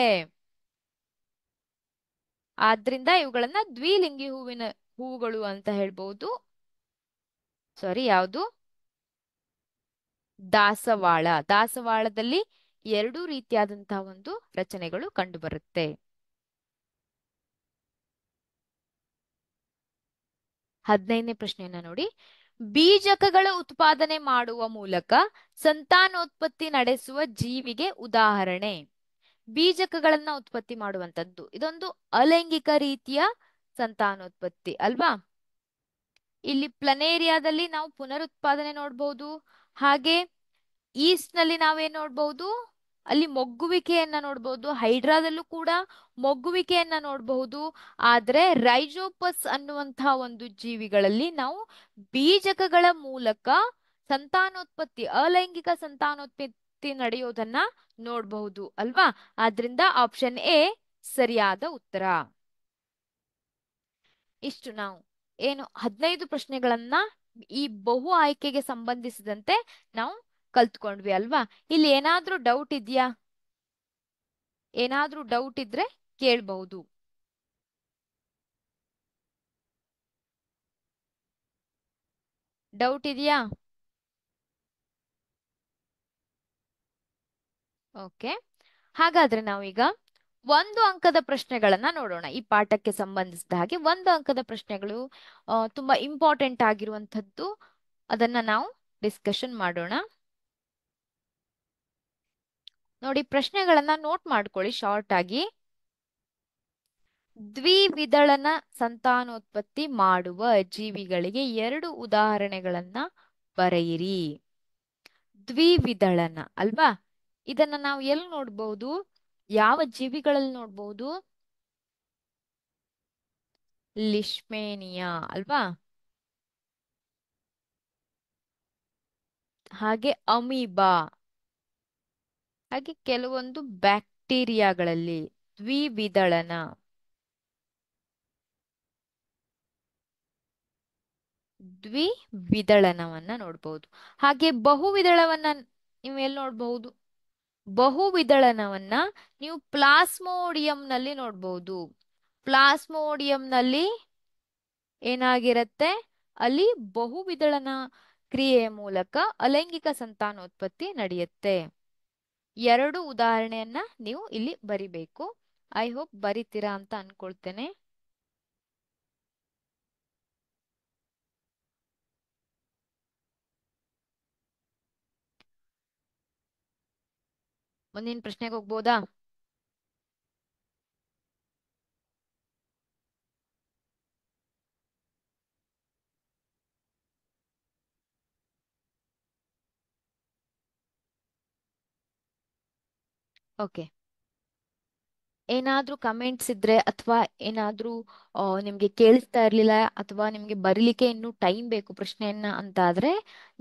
Speaker 1: ಆದ್ರಿಂದ ಇವುಗಳನ್ನ ದ್ವಿಲಿಂಗಿ ಹೂವಿನ ಹೂವುಗಳು ಅಂತ ಹೇಳ್ಬಹುದು ಸಾರಿ ಯಾವುದು ದಾಸವಾಳ ದಾಸವಾಳದಲ್ಲಿ ಎರಡೂ ರೀತಿಯಾದಂತಹ ಒಂದು ರಚನೆಗಳು ಕಂಡುಬರುತ್ತೆ ಹದಿನೈದನೇ ಪ್ರಶ್ನೆಯನ್ನ ನೋಡಿ ಬೀಜಕಗಳ ಉತ್ಪಾದನೆ ಮಾಡುವ ಮೂಲಕ ಸಂತಾನೋತ್ಪತ್ತಿ ನಡೆಸುವ ಜೀವಿಗೆ ಉದಾಹರಣೆ ಬೀಜಕಗಳನ್ನ ಉತ್ಪತ್ತಿ ಮಾಡುವಂತದ್ದು ಇದೊಂದು ಅಲೈಂಗಿಕ ರೀತಿಯ ಸಂತಾನೋತ್ಪತ್ತಿ ಅಲ್ವಾ ಇಲ್ಲಿ ಪ್ಲನೇರಿಯಾದಲ್ಲಿ ನಾವು ಪುನರುತ್ಪಾದನೆ ನೋಡ್ಬಹುದು ಹಾಗೆ ಈಸ್ಟ್ ನಲ್ಲಿ ನಾವೇನ್ ನೋಡ್ಬಹುದು ಅಲ್ಲಿ ಮೊಗ್ಗುವಿಕೆಯನ್ನ ನೋಡಬಹುದು ಹೈಡ್ರಾದಲ್ಲೂ ಕೂಡ ಮೊಗ್ಗುವಿಕೆಯನ್ನ ನೋಡಬಹುದು ಆದ್ರೆ ರೈಜೋಪಸ್ ಅನ್ನುವಂತಹ ಒಂದು ಜೀವಿಗಳಲ್ಲಿ ನಾವು ಬೀಜಕಗಳ ಮೂಲಕ ಸಂತಾನೋತ್ಪತ್ತಿ ಅಲೈಂಗಿಕ ಸಂತಾನೋತ್ಪತ್ತಿ ನಡೆಯೋದನ್ನ ನೋಡಬಹುದು ಅಲ್ವಾ ಆದ್ರಿಂದ ಆಪ್ಷನ್ ಎ ಸರಿಯಾದ ಉತ್ತರ ಇಷ್ಟು ನಾವು ಏನು ಹದಿನೈದು ಪ್ರಶ್ನೆಗಳನ್ನ ಈ ಬಹು ಆಯ್ಕೆಗೆ ಸಂಬಂಧಿಸಿದಂತೆ ನಾವು ಕಲ್ತ್ಕೊಂಡ್ವಿ ಅಲ್ವಾ ಇಲ್ಲಿ ಏನಾದ್ರೂ ಡೌಟ್ ಇದೆಯಾ ಏನಾದ್ರೂ ಡೌಟ್ ಇದ್ರೆ ಕೇಳ್ಬಹುದು ಡೌಟ್ ಇದೆಯಾ ಓಕೆ ಹಾಗಾದ್ರೆ ನಾವೀಗ ಒಂದು ಅಂಕದ ಪ್ರಶ್ನೆಗಳನ್ನ ನೋಡೋಣ ಈ ಪಾಠಕ್ಕೆ ಸಂಬಂಧಿಸಿದ ಹಾಗೆ ಒಂದು ಅಂಕದ ಪ್ರಶ್ನೆಗಳು ತುಂಬಾ ಇಂಪಾರ್ಟೆಂಟ್ ಆಗಿರುವಂತದ್ದು ಅದನ್ನ ನಾವು ಡಿಸ್ಕಷನ್ ಮಾಡೋಣ ನೋಡಿ ಪ್ರಶ್ನೆಗಳನ್ನ ನೋಟ್ ಮಾಡ್ಕೊಳ್ಳಿ ಶಾರ್ಟ್ ಆಗಿ ದ್ವಿವಿದಳನ ಸಂತಾನೋತ್ಪತ್ತಿ ಮಾಡುವ ಜೀವಿಗಳಿಗೆ ಎರಡು ಉದಾಹರಣೆಗಳನ್ನ ಬರೆಯಿರಿ ದ್ವಿವಿದಳನ ಅಲ್ವಾ ಇದನ್ನ ನಾವು ಎಲ್ಲಿ ನೋಡ್ಬಹುದು ಯಾವ ಜೀವಿಗಳಲ್ಲಿ ನೋಡ್ಬಹುದು ಲಿಶ್ಮೇನಿಯಾ ಅಲ್ವಾ ಹಾಗೆ ಅಮೀಬಾ ಹಾಗೆ ಕೆಲವೊಂದು ಬ್ಯಾಕ್ಟೀರಿಯಾಗಳಲ್ಲಿ ದ್ವಿವಿದಳನ ದ್ವಿವಿದಳನವನ್ನ ನೋಡಬಹುದು ಹಾಗೆ ಬಹುವಿದಳವನ್ನ ನೀವು ಎಲ್ಲಿ ನೋಡಬಹುದು ಬಹುವಿದಳನವನ್ನ ನೀವು ಪ್ಲಾಸ್ಮೋಡಿಯಂನಲ್ಲಿ ನೋಡಬಹುದು ಪ್ಲಾಸ್ಮೋಡಿಯಂನಲ್ಲಿ ಏನಾಗಿರುತ್ತೆ ಅಲ್ಲಿ ಬಹುವಿದಳನ ಕ್ರಿಯೆಯ ಮೂಲಕ ಅಲೈಂಗಿಕ ಸಂತಾನೋತ್ಪತ್ತಿ ನಡೆಯುತ್ತೆ ಎರಡು ಉದಾಹರಣೆಯನ್ನ ನೀವು ಇಲ್ಲಿ ಬರಿಬೇಕು ಐ ಹೋಪ್ ಬರಿತೀರಾ ಅಂತ ಅನ್ಕೊಳ್ತೇನೆ ಮುಂದಿನ ಪ್ರಶ್ನೆಗೆ ಹೋಗ್ಬೋದಾ ಓಕೆ ಏನಾದರೂ ಕಮೆಂಟ್ಸ್ ಇದ್ರೆ ಅಥವಾ ಏನಾದರೂ ನಿಮಗೆ ಕೇಳಿಸ್ತಾ ಇರಲಿಲ್ಲ ಅಥವಾ ನಿಮಗೆ ಬರೀಲಿಕ್ಕೆ ಇನ್ನೂ ಟೈಮ್ ಬೇಕು ಪ್ರಶ್ನೆಯನ್ನ ಅಂತ ಆದ್ರೆ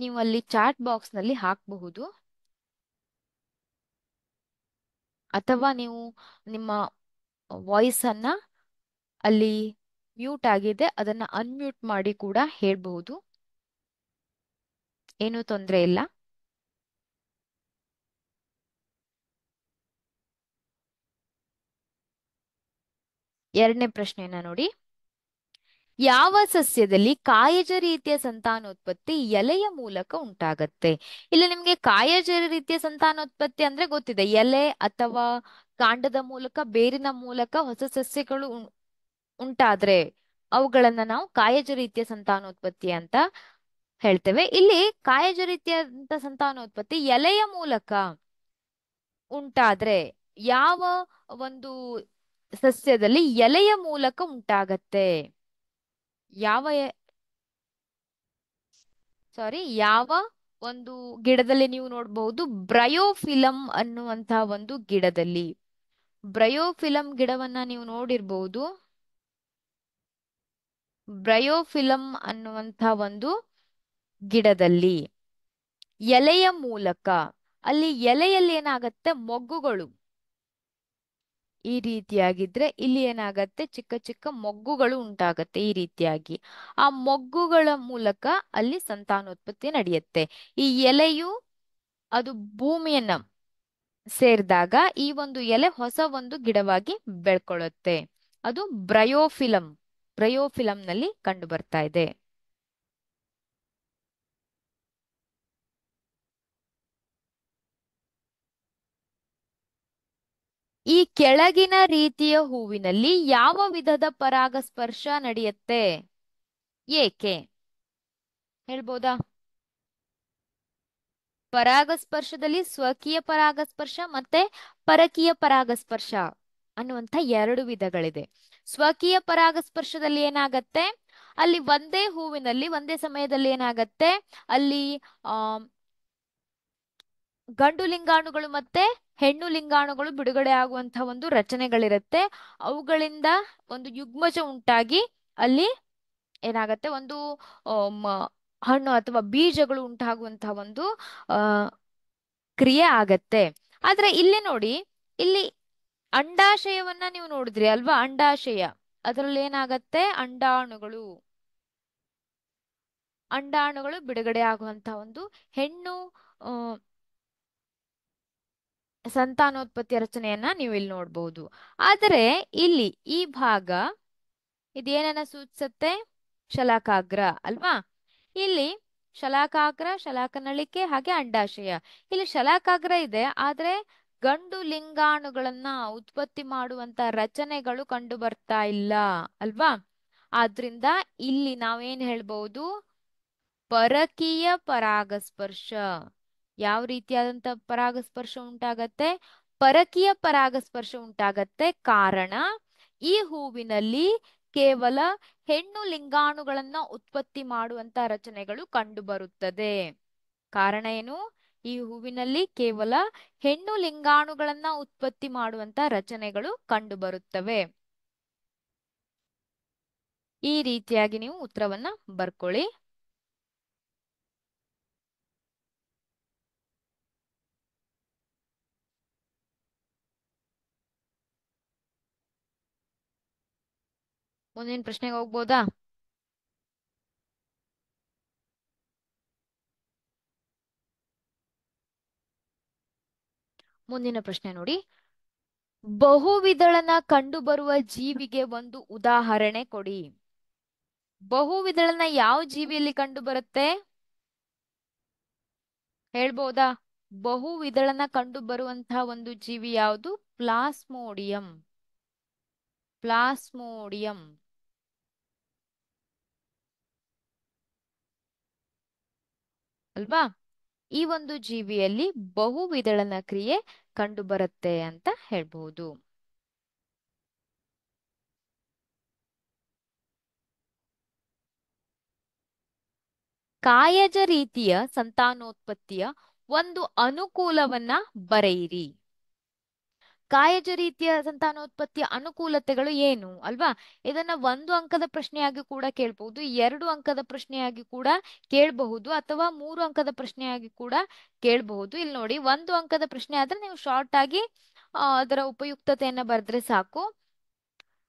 Speaker 1: ನೀವು ಅಲ್ಲಿ ಚಾಟ್ ಬಾಕ್ಸ್ ನಲ್ಲಿ ಹಾಕಬಹುದು ಅಥವಾ ನೀವು ನಿಮ್ಮ ವಾಯ್ಸ್ ಅಲ್ಲಿ ಮ್ಯೂಟ್ ಆಗಿದೆ ಅದನ್ನ ಅನ್ಮ್ಯೂಟ್ ಮಾಡಿ ಕೂಡ ಹೇಳ್ಬಹುದು ಏನೂ ತೊಂದರೆ ಇಲ್ಲ ಎರಡನೇ ಪ್ರಶ್ನೆಯನ್ನ ನೋಡಿ ಯಾವ ಸಸ್ಯದಲ್ಲಿ ಕಾಯಜ ರೀತಿಯ ಸಂತಾನೋತ್ಪತ್ತಿ ಎಲೆಯ ಮೂಲಕ ಉಂಟಾಗತ್ತೆ ಇಲ್ಲಿ ನಿಮ್ಗೆ ಕಾಯಜ ರೀತಿಯ ಸಂತಾನೋತ್ಪತ್ತಿ ಅಂದ್ರೆ ಗೊತ್ತಿದೆ ಎಲೆ ಅಥವಾ ಕಾಂಡದ ಮೂಲಕ ಬೇರಿನ ಮೂಲಕ ಹೊಸ ಸಸ್ಯಗಳು ಉಂಟಾದ್ರೆ ಅವುಗಳನ್ನ ನಾವು ಕಾಯಜ ರೀತಿಯ ಸಂತಾನೋತ್ಪತ್ತಿ ಅಂತ ಹೇಳ್ತೇವೆ ಇಲ್ಲಿ ಕಾಯಜ ರೀತಿಯ ಸಂತಾನೋತ್ಪತ್ತಿ ಎಲೆಯ ಮೂಲಕ ಉಂಟಾದ್ರೆ ಯಾವ ಒಂದು ಸಸ್ಯದಲ್ಲಿ ಎಲೆಯ ಮೂಲಕ ಉಂಟಾಗತ್ತೆ ಯಾವ ಸಾರಿ ಯಾವ ಒಂದು ಗಿಡದಲ್ಲಿ ನೀವು ನೋಡಬಹುದು ಬ್ರಯೋಫಿಲಂ ಅನ್ನುವಂತಹ ಒಂದು ಗಿಡದಲ್ಲಿ ಬ್ರಯೋಫಿಲಂ ಗಿಡವನ್ನ ನೀವು ನೋಡಿರ್ಬಹುದು ಬ್ರಯೋಫಿಲಂ ಅನ್ನುವಂಥ ಒಂದು ಗಿಡದಲ್ಲಿ ಎಲೆಯ ಮೂಲಕ ಅಲ್ಲಿ ಎಲೆಯಲ್ಲಿ ಏನಾಗತ್ತೆ ಮೊಗ್ಗುಗಳು ಈ ರೀತಿಯಾಗಿದ್ರೆ ಇಲ್ಲಿ ಏನಾಗತ್ತೆ ಚಿಕ್ಕ ಚಿಕ್ಕ ಮೊಗ್ಗುಗಳು ಉಂಟಾಗತ್ತೆ ಈ ರೀತಿಯಾಗಿ ಆ ಮೊಗ್ಗುಗಳ ಮೂಲಕ ಅಲ್ಲಿ ಸಂತಾನೋತ್ಪತ್ತಿ ನಡೆಯುತ್ತೆ ಈ ಎಲೆಯು ಅದು ಭೂಮಿಯನ್ನ ಸೇರಿದಾಗ ಈ ಒಂದು ಎಲೆ ಹೊಸ ಒಂದು ಗಿಡವಾಗಿ ಬೆಳ್ಕೊಳ್ಳುತ್ತೆ ಅದು ಬ್ರಯೋಫಿಲಂ ಬ್ರಯೋಫಿಲಂನಲ್ಲಿ ಕಂಡು ಬರ್ತಾ ಇದೆ ಈ ಕೆಳಗಿನ ರೀತಿಯ ಹೂವಿನಲ್ಲಿ ಯಾವ ವಿಧದ ಪರಾಗಸ್ಪರ್ಶ ನಡೆಯುತ್ತೆ ಏಕೆ ಹೇಳ್ಬೋದಾ ಪರಾಗಸ್ಪರ್ಶದಲ್ಲಿ ಸ್ವಕೀಯ ಪರಾಗಸ್ಪರ್ಶ ಮತ್ತೆ ಪರಕೀಯ ಪರಾಗಸ್ಪರ್ಶ ಅನ್ನುವಂಥ ಎರಡು ವಿಧಗಳಿದೆ ಸ್ವಕೀಯ ಪರಾಗಸ್ಪರ್ಶದಲ್ಲಿ ಏನಾಗತ್ತೆ ಅಲ್ಲಿ ಒಂದೇ ಹೂವಿನಲ್ಲಿ ಒಂದೇ ಸಮಯದಲ್ಲಿ ಏನಾಗತ್ತೆ ಅಲ್ಲಿ ಗಂಡು ಲಿಂಗಾಣುಗಳು ಮತ್ತೆ ಹೆಣ್ಣು ಲಿಂಗಾಣುಗಳು ಬಿಡುಗಡೆ ಆಗುವಂತಹ ಒಂದು ರಚನೆಗಳಿರುತ್ತೆ ಅವುಗಳಿಂದ ಒಂದು ಯುಗ್ಮಜ ಉಂಟಾಗಿ ಅಲ್ಲಿ ಏನಾಗತ್ತೆ ಒಂದು ಹಣ್ಣು ಅಥವಾ ಬೀಜಗಳು ಉಂಟಾಗುವಂತಹ ಒಂದು ಕ್ರಿಯೆ ಆಗತ್ತೆ ಆದ್ರೆ ಇಲ್ಲಿ ನೋಡಿ ಇಲ್ಲಿ ಅಂಡಾಶಯವನ್ನ ನೀವು ನೋಡಿದ್ರಿ ಅಲ್ವಾ ಅಂಡಾಶಯ ಅದರಲ್ಲಿ ಏನಾಗತ್ತೆ ಅಂಡಾಣುಗಳು ಅಂಡಾಣುಗಳು ಬಿಡುಗಡೆ ಆಗುವಂತಹ ಒಂದು ಹೆಣ್ಣು ಸಂತಾನೋತ್ಪತ್ತಿಯ ರಚನೆಯನ್ನ ನೀವು ಇಲ್ಲಿ ನೋಡಬಹುದು ಆದರೆ ಇಲ್ಲಿ ಈ ಭಾಗ ಇದೇನನ್ನ ಸೂಚಿಸುತ್ತೆ ಶಲಾಕಾಗ್ರ ಅಲ್ವಾ ಇಲ್ಲಿ ಶಲಾಕಾಗ್ರ ಶಲಾಕನಳಿಕೆ ಹಾಗೆ ಅಂಡಾಶಯ ಇಲ್ಲಿ ಶಲಾಕಾಗ್ರ ಇದೆ ಆದ್ರೆ ಗಂಡು ಲಿಂಗಾಣುಗಳನ್ನ ಉತ್ಪತ್ತಿ ಮಾಡುವಂತ ರಚನೆಗಳು ಕಂಡು ಬರ್ತಾ ಇಲ್ಲ ಅಲ್ವಾ ಆದ್ರಿಂದ ಇಲ್ಲಿ ನಾವೇನ್ ಹೇಳ್ಬಹುದು ಪರಕೀಯ ಪರಾಗಸ್ಪರ್ಶ ಯಾವ ರೀತಿಯಾದಂಥ ಪರಾಗಸ್ಪರ್ಶ ಉಂಟಾಗತ್ತೆ ಪರಕೀಯ ಪರಾಗಸ್ಪರ್ಶ ಉಂಟಾಗತ್ತೆ ಕಾರಣ ಈ ಹೂವಿನಲ್ಲಿ ಕೇವಲ ಹೆಣ್ಣು ಲಿಂಗಾಣುಗಳನ್ನ ಉತ್ಪತ್ತಿ ಮಾಡುವಂತ ರಚನೆಗಳು ಕಂಡುಬರುತ್ತದೆ ಕಾರಣ ಏನು ಈ ಹೂವಿನಲ್ಲಿ ಕೇವಲ ಹೆಣ್ಣು ಲಿಂಗಾಣುಗಳನ್ನ ಉತ್ಪತ್ತಿ ಮಾಡುವಂತ ರಚನೆಗಳು ಕಂಡುಬರುತ್ತವೆ ಈ ರೀತಿಯಾಗಿ ನೀವು ಉತ್ತರವನ್ನ ಬರ್ಕೊಳ್ಳಿ ಮುಂದಿನ ಪ್ರಶ್ನೆಗೆ ಹೋಗ್ಬೋದಾ ಮುಂದಿನ ಪ್ರಶ್ನೆ ನೋಡಿ ಬಹುವಿದಳನ ಕಂಡುಬರುವ ಜೀವಿಗೆ ಒಂದು ಉದಾಹರಣೆ ಕೊಡಿ ಬಹುವಿದಳನ ಯಾವ ಜೀವಿಯಲ್ಲಿ ಕಂಡು ಬರುತ್ತೆ ಹೇಳ್ಬೋದಾ ಬಹುವಿದಳನ ಕಂಡು ಬರುವಂತಹ ಒಂದು ಜೀವಿ ಯಾವುದು ಪ್ಲಾಸ್ಮೋಡಿಯಂ ಪ್ಲಾಸ್ಮೋಡಿಯಂ ಅಲ್ವಾ ಈ ಒಂದು ಜೀವಿಯಲ್ಲಿ ಬಹು ವಿದಳನ ಕ್ರಿಯೆ ಕಂಡುಬರುತ್ತೆ ಅಂತ ಹೇಳ್ಬಹುದು ಕಾಯಜ ರೀತಿಯ ಸಂತಾನೋತ್ಪತ್ತಿಯ ಒಂದು ಅನುಕೂಲವನ್ನ ಬರೆಯಿರಿ ಕಾಯಜ ರೀತಿಯ ಸಂತಾನೋತ್ಪತ್ತಿಯ ಅನುಕೂಲತೆಗಳು ಏನು ಅಲ್ವಾ ಇದನ್ನ ಒಂದು ಅಂಕದ ಪ್ರಶ್ನೆಯಾಗಿ ಕೂಡ ಕೇಳಬಹುದು ಎರಡು ಅಂಕದ ಪ್ರಶ್ನೆಯಾಗಿ ಕೂಡ ಕೇಳಬಹುದು ಅಥವಾ ಮೂರು ಅಂಕದ ಪ್ರಶ್ನೆಯಾಗಿ ಕೂಡ ಕೇಳಬಹುದು ಇಲ್ಲಿ ನೋಡಿ ಒಂದು ಅಂಕದ ಪ್ರಶ್ನೆ ಆದ್ರೆ ನೀವು ಶಾರ್ಟ್ ಆಗಿ ಅದರ ಉಪಯುಕ್ತತೆಯನ್ನ ಬರೆದ್ರೆ ಸಾಕು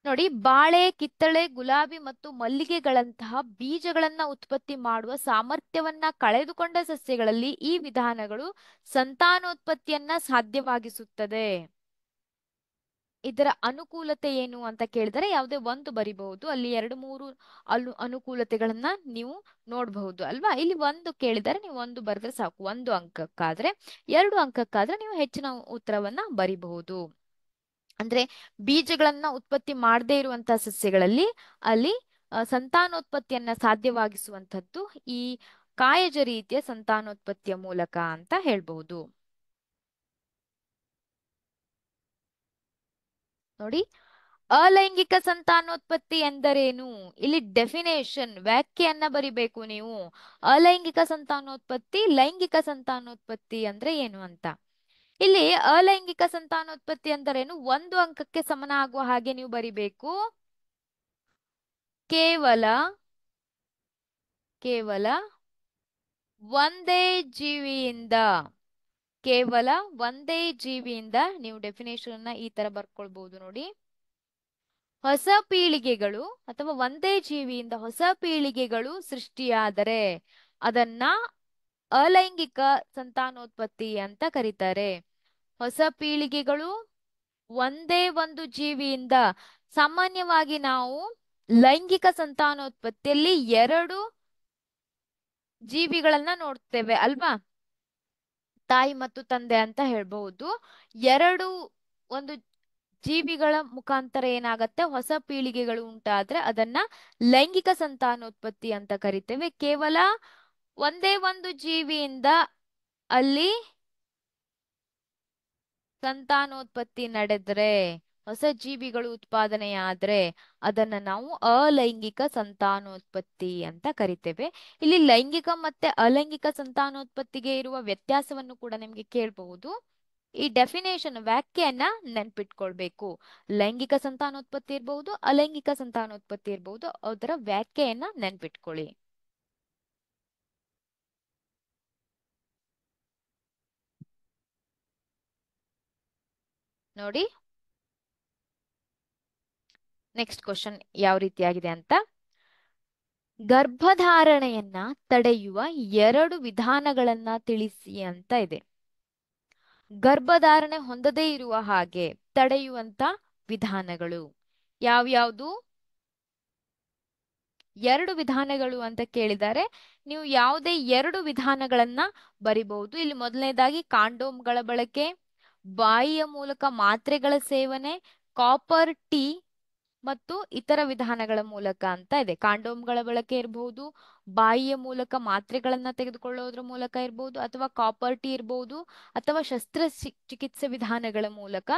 Speaker 1: ನೋಡಿ ಬಾಳೆ ಕಿತ್ತಳೆ ಗುಲಾಬಿ ಮತ್ತು ಮಲ್ಲಿಗೆಗಳಂತಹ ಬೀಜಗಳನ್ನ ಉತ್ಪತ್ತಿ ಮಾಡುವ ಸಾಮರ್ಥ್ಯವನ್ನ ಕಳೆದುಕೊಂಡ ಸಸ್ಯಗಳಲ್ಲಿ ಈ ವಿಧಾನಗಳು ಸಂತಾನೋತ್ಪತ್ತಿಯನ್ನ ಸಾಧ್ಯವಾಗಿಸುತ್ತದೆ ಇದರ ಅನುಕೂಲತೆ ಏನು ಅಂತ ಕೇಳಿದರೆ ಯಾವುದೇ ಒಂದು ಬರಿಬಹುದು ಅಲ್ಲಿ ಎರಡು ಮೂರು ಅನು ಅನುಕೂಲತೆಗಳನ್ನ ನೀವು ನೋಡಬಹುದು ಅಲ್ವಾ ಇಲ್ಲಿ ಒಂದು ಕೇಳಿದರೆ ನೀವು ಒಂದು ಬರೆದ್ರೆ ಸಾಕು ಒಂದು ಅಂಕಕ್ಕಾದ್ರೆ ಎರಡು ಅಂಕಕ್ಕಾದ್ರೆ ನೀವು ಹೆಚ್ಚಿನ ಉತ್ತರವನ್ನ ಬರಿಬಹುದು ಅಂದ್ರೆ ಬೀಜಗಳನ್ನ ಉತ್ಪತ್ತಿ ಮಾಡದೇ ಇರುವಂತಹ ಸಸ್ಯಗಳಲ್ಲಿ ಅಲ್ಲಿ ಸಂತಾನೋತ್ಪತ್ತಿಯನ್ನ ಸಾಧ್ಯವಾಗಿಸುವಂತದ್ದು ಈ ಕಾಯಜ ರೀತಿಯ ಸಂತಾನೋತ್ಪತ್ತಿಯ ಮೂಲಕ ಅಂತ ಹೇಳ್ಬಹುದು ನೋಡಿ ಅಲೈಂಗಿಕ ಸಂತಾನೋತ್ಪತ್ತಿ ಎಂದರೇನು ಇಲ್ಲಿ ಡೆಫಿನೇಷನ್ ವ್ಯಾಖ್ಯೆಯನ್ನ ಬರಿಬೇಕು ನೀವು ಅಲೈಂಗಿಕ ಸಂತಾನೋತ್ಪತ್ತಿ ಲೈಂಗಿಕ ಸಂತಾನೋತ್ಪತ್ತಿ ಅಂದ್ರೆ ಏನು ಅಂತ ಇಲ್ಲಿ ಅಲೈಂಗಿಕ ಸಂತಾನೋತ್ಪತ್ತಿ ಅಂದರೇನು ಒಂದು ಅಂಕಕ್ಕೆ ಸಮನ ಆಗುವ ಹಾಗೆ ನೀವು ಬರಿಬೇಕು ಕೇವಲ ಕೇವಲ ಒಂದೇ ಜೀವಿಯಿಂದ ಕೇವಲ ಒಂದೇ ಜೀವಿಯಿಂದ ನೀವು ಡೆಫಿನೇಷನ್ ಈ ತರ ಬರ್ಕೊಳ್ಬಹುದು ನೋಡಿ ಹೊಸ ಪೀಳಿಗೆಗಳು ಅಥವಾ ಒಂದೇ ಜೀವಿಯಿಂದ ಹೊಸ ಪೀಳಿಗೆಗಳು ಸೃಷ್ಟಿಯಾದರೆ ಅದನ್ನ ಅಲೈಂಗಿಕ ಸಂತಾನೋತ್ಪತ್ತಿ ಅಂತ ಕರೀತಾರೆ ಹೊಸ ಪೀಳಿಗೆಗಳು ಒಂದೇ ಒಂದು ಜೀವಿಯಿಂದ ಸಾಮಾನ್ಯವಾಗಿ ನಾವು ಲೈಂಗಿಕ ಸಂತಾನೋತ್ಪತ್ತಿಯಲ್ಲಿ ಎರಡು ಜೀವಿಗಳನ್ನ ನೋಡ್ತೇವೆ ಅಲ್ವಾ ತಾಯಿ ಮತ್ತು ತಂದೆ ಅಂತ ಹೇಳ್ಬಹುದು ಎರಡು ಒಂದು ಜೀವಿಗಳ ಮುಖಾಂತರ ಏನಾಗತ್ತೆ ಹೊಸ ಪೀಳಿಗೆಗಳು ಉಂಟಾದ್ರೆ ಅದನ್ನ ಲೈಂಗಿಕ ಸಂತಾನೋತ್ಪತ್ತಿ ಅಂತ ಕರಿತೇವೆ ಕೇವಲ ಒಂದೇ ಒಂದು ಜೀವಿಯಿಂದ ಅಲ್ಲಿ ಸಂತಾನೋತ್ಪತ್ತಿ ನಡೆದ್ರೆ ಹೊಸ ಜೀವಿಗಳು ಉತ್ಪಾದನೆಯಾದ್ರೆ ಅದನ್ನ ನಾವು ಅಲೈಂಗಿಕ ಸಂತಾನೋತ್ಪತ್ತಿ ಅಂತ ಕರಿತೇವೆ ಇಲ್ಲಿ ಲೈಂಗಿಕ ಮತ್ತೆ ಅಲೈಂಗಿಕ ಸಂತಾನೋತ್ಪತ್ತಿಗೆ ಇರುವ ವ್ಯತ್ಯಾಸವನ್ನು ಕೂಡ ನಿಮ್ಗೆ ಕೇಳಬಹುದು ಈ ಡೆಫಿನೇಷನ್ ವ್ಯಾಖ್ಯೆಯನ್ನ ನೆನ್ಪಿಟ್ಕೊಳ್ಬೇಕು ಲೈಂಗಿಕ ಸಂತಾನೋತ್ಪತ್ತಿ ಇರಬಹುದು ಅಲೈಂಗಿಕ ಸಂತಾನೋತ್ಪತ್ತಿ ಇರಬಹುದು ಅದರ ವ್ಯಾಖ್ಯೆಯನ್ನ ನೆನ್ಪಿಟ್ಕೊಳ್ಳಿ ನೋಡಿ ನೆಕ್ಸ್ಟ್ ಕ್ವಶನ್ ಯಾವ ರೀತಿಯಾಗಿದೆ ಅಂತ ಗರ್ಭಧಾರಣೆಯನ್ನ ತಡೆಯುವ ಎರಡು ವಿಧಾನಗಳನ್ನ ತಿಳಿಸಿ ಅಂತ ಇದೆ ಗರ್ಭಧಾರಣೆ ಹೊಂದದೇ ಇರುವ ಹಾಗೆ ತಡೆಯುವಂತ ವಿಧಾನಗಳು ಯಾವ್ಯಾವುದು ಎರಡು ವಿಧಾನಗಳು ಅಂತ ಕೇಳಿದ್ದಾರೆ ನೀವು ಯಾವುದೇ ಎರಡು ವಿಧಾನಗಳನ್ನ ಬರಿಬಹುದು ಇಲ್ಲಿ ಮೊದಲನೇದಾಗಿ ಕಾಂಡೋಮ್ಗಳ ಬಳಕೆ ಬಾಯಿಯ ಮೂಲಕ ಮಾತ್ರೆಗಳ ಸೇವನೆ ಕಾಪರ್ ಟೀ ಮತ್ತು ಇತರ ವಿಧಾನಗಳ ಮೂಲಕ ಅಂತ ಇದೆ ಕಾಂಡೋಮ್ಗಳ ಬಳಕೆ ಇರಬಹುದು ಬಾಯಿಯ ಮೂಲಕ ಮಾತ್ರೆಗಳನ್ನ ತೆಗೆದುಕೊಳ್ಳೋದ್ರ ಮೂಲಕ ಇರಬಹುದು ಅಥವಾ ಕಾಪರ್ ಟಿ ಇರಬಹುದು ಅಥವಾ ಶಸ್ತ್ರ ಚಿಕಿತ್ಸೆ ವಿಧಾನಗಳ ಮೂಲಕ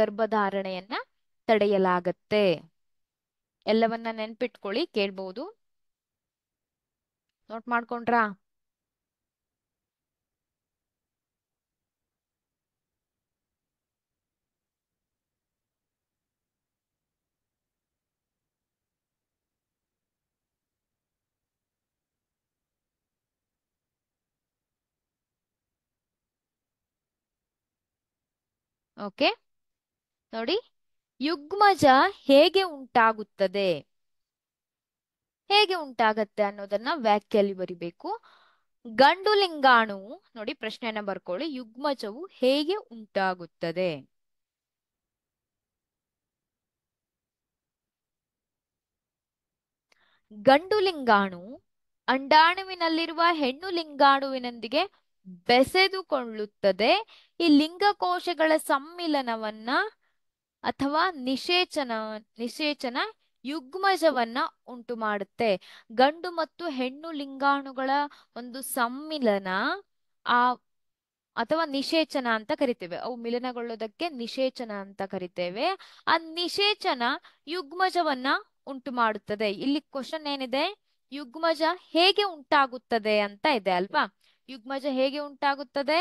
Speaker 1: ಗರ್ಭಧಾರಣೆಯನ್ನ ತಡೆಯಲಾಗತ್ತೆ ಎಲ್ಲವನ್ನ ನೆನ್ಪಿಟ್ಕೊಳ್ಳಿ ಕೇಳ್ಬಹುದು ನೋಟ್ ಮಾಡ್ಕೊಂಡ್ರಾ ಓಕೆ ನೋಡಿ ಯುಗ್ಮಜ ಹೇಗೆ ಉಂಟಾಗುತ್ತದೆ ಹೇಗೆ ಉಂಟಾಗತ್ತೆ ಅನ್ನೋದನ್ನ ವ್ಯಾಖ್ಯೆಯಲ್ಲಿ ಬರಿಬೇಕು ಗಂಡು ಲಿಂಗಾಣು ನೋಡಿ ಪ್ರಶ್ನೆಯನ್ನ ಬರ್ಕೊಳ್ಳಿ ಯುಗ್ಮಜವು ಹೇಗೆ ಉಂಟಾಗುತ್ತದೆ ಗಂಡು ಲಿಂಗಾಣು ಅಂಡಾಣುವಿನಲ್ಲಿರುವ ಹೆಣ್ಣು ಲಿಂಗಾಣುವಿನೊಂದಿಗೆ ಬೆಸೆದುಕೊಳ್ಳುತ್ತದೆ ಈ ಲಿಂಗಕೋಶಗಳ ಸಮ್ಮಿಲನವನ್ನ ಅಥವಾ ನಿಷೇಚನ ನಿಷೇಚನ ಯುಗ್ಮಜವನ್ನ ಉಂಟು ಮಾಡುತ್ತೆ ಗಂಡು ಮತ್ತು ಹೆಣ್ಣು ಲಿಂಗಾಣುಗಳ ಒಂದು ಸಮ್ಮಿಲನ ಆ ಅಥವಾ ನಿಷೇಚನ ಅಂತ ಕರಿತೇವೆ ಅವು ಮಿಲನಗೊಳ್ಳೋದಕ್ಕೆ ನಿಷೇಚನ ಅಂತ ಕರಿತೇವೆ ಆ ನಿಷೇಚನ ಯುಗ್ಮಜವನ್ನ ಉಂಟು ಮಾಡುತ್ತದೆ ಇಲ್ಲಿ ಕ್ವಶನ್ ಏನಿದೆ ಯುಗ್ಮಜ ಹೇಗೆ ಉಂಟಾಗುತ್ತದೆ ಅಂತ ಇದೆ ಅಲ್ವಾ ಯುಗ್ಮಜ ಹೇಗೆ ಉಂಟಾಗುತ್ತದೆ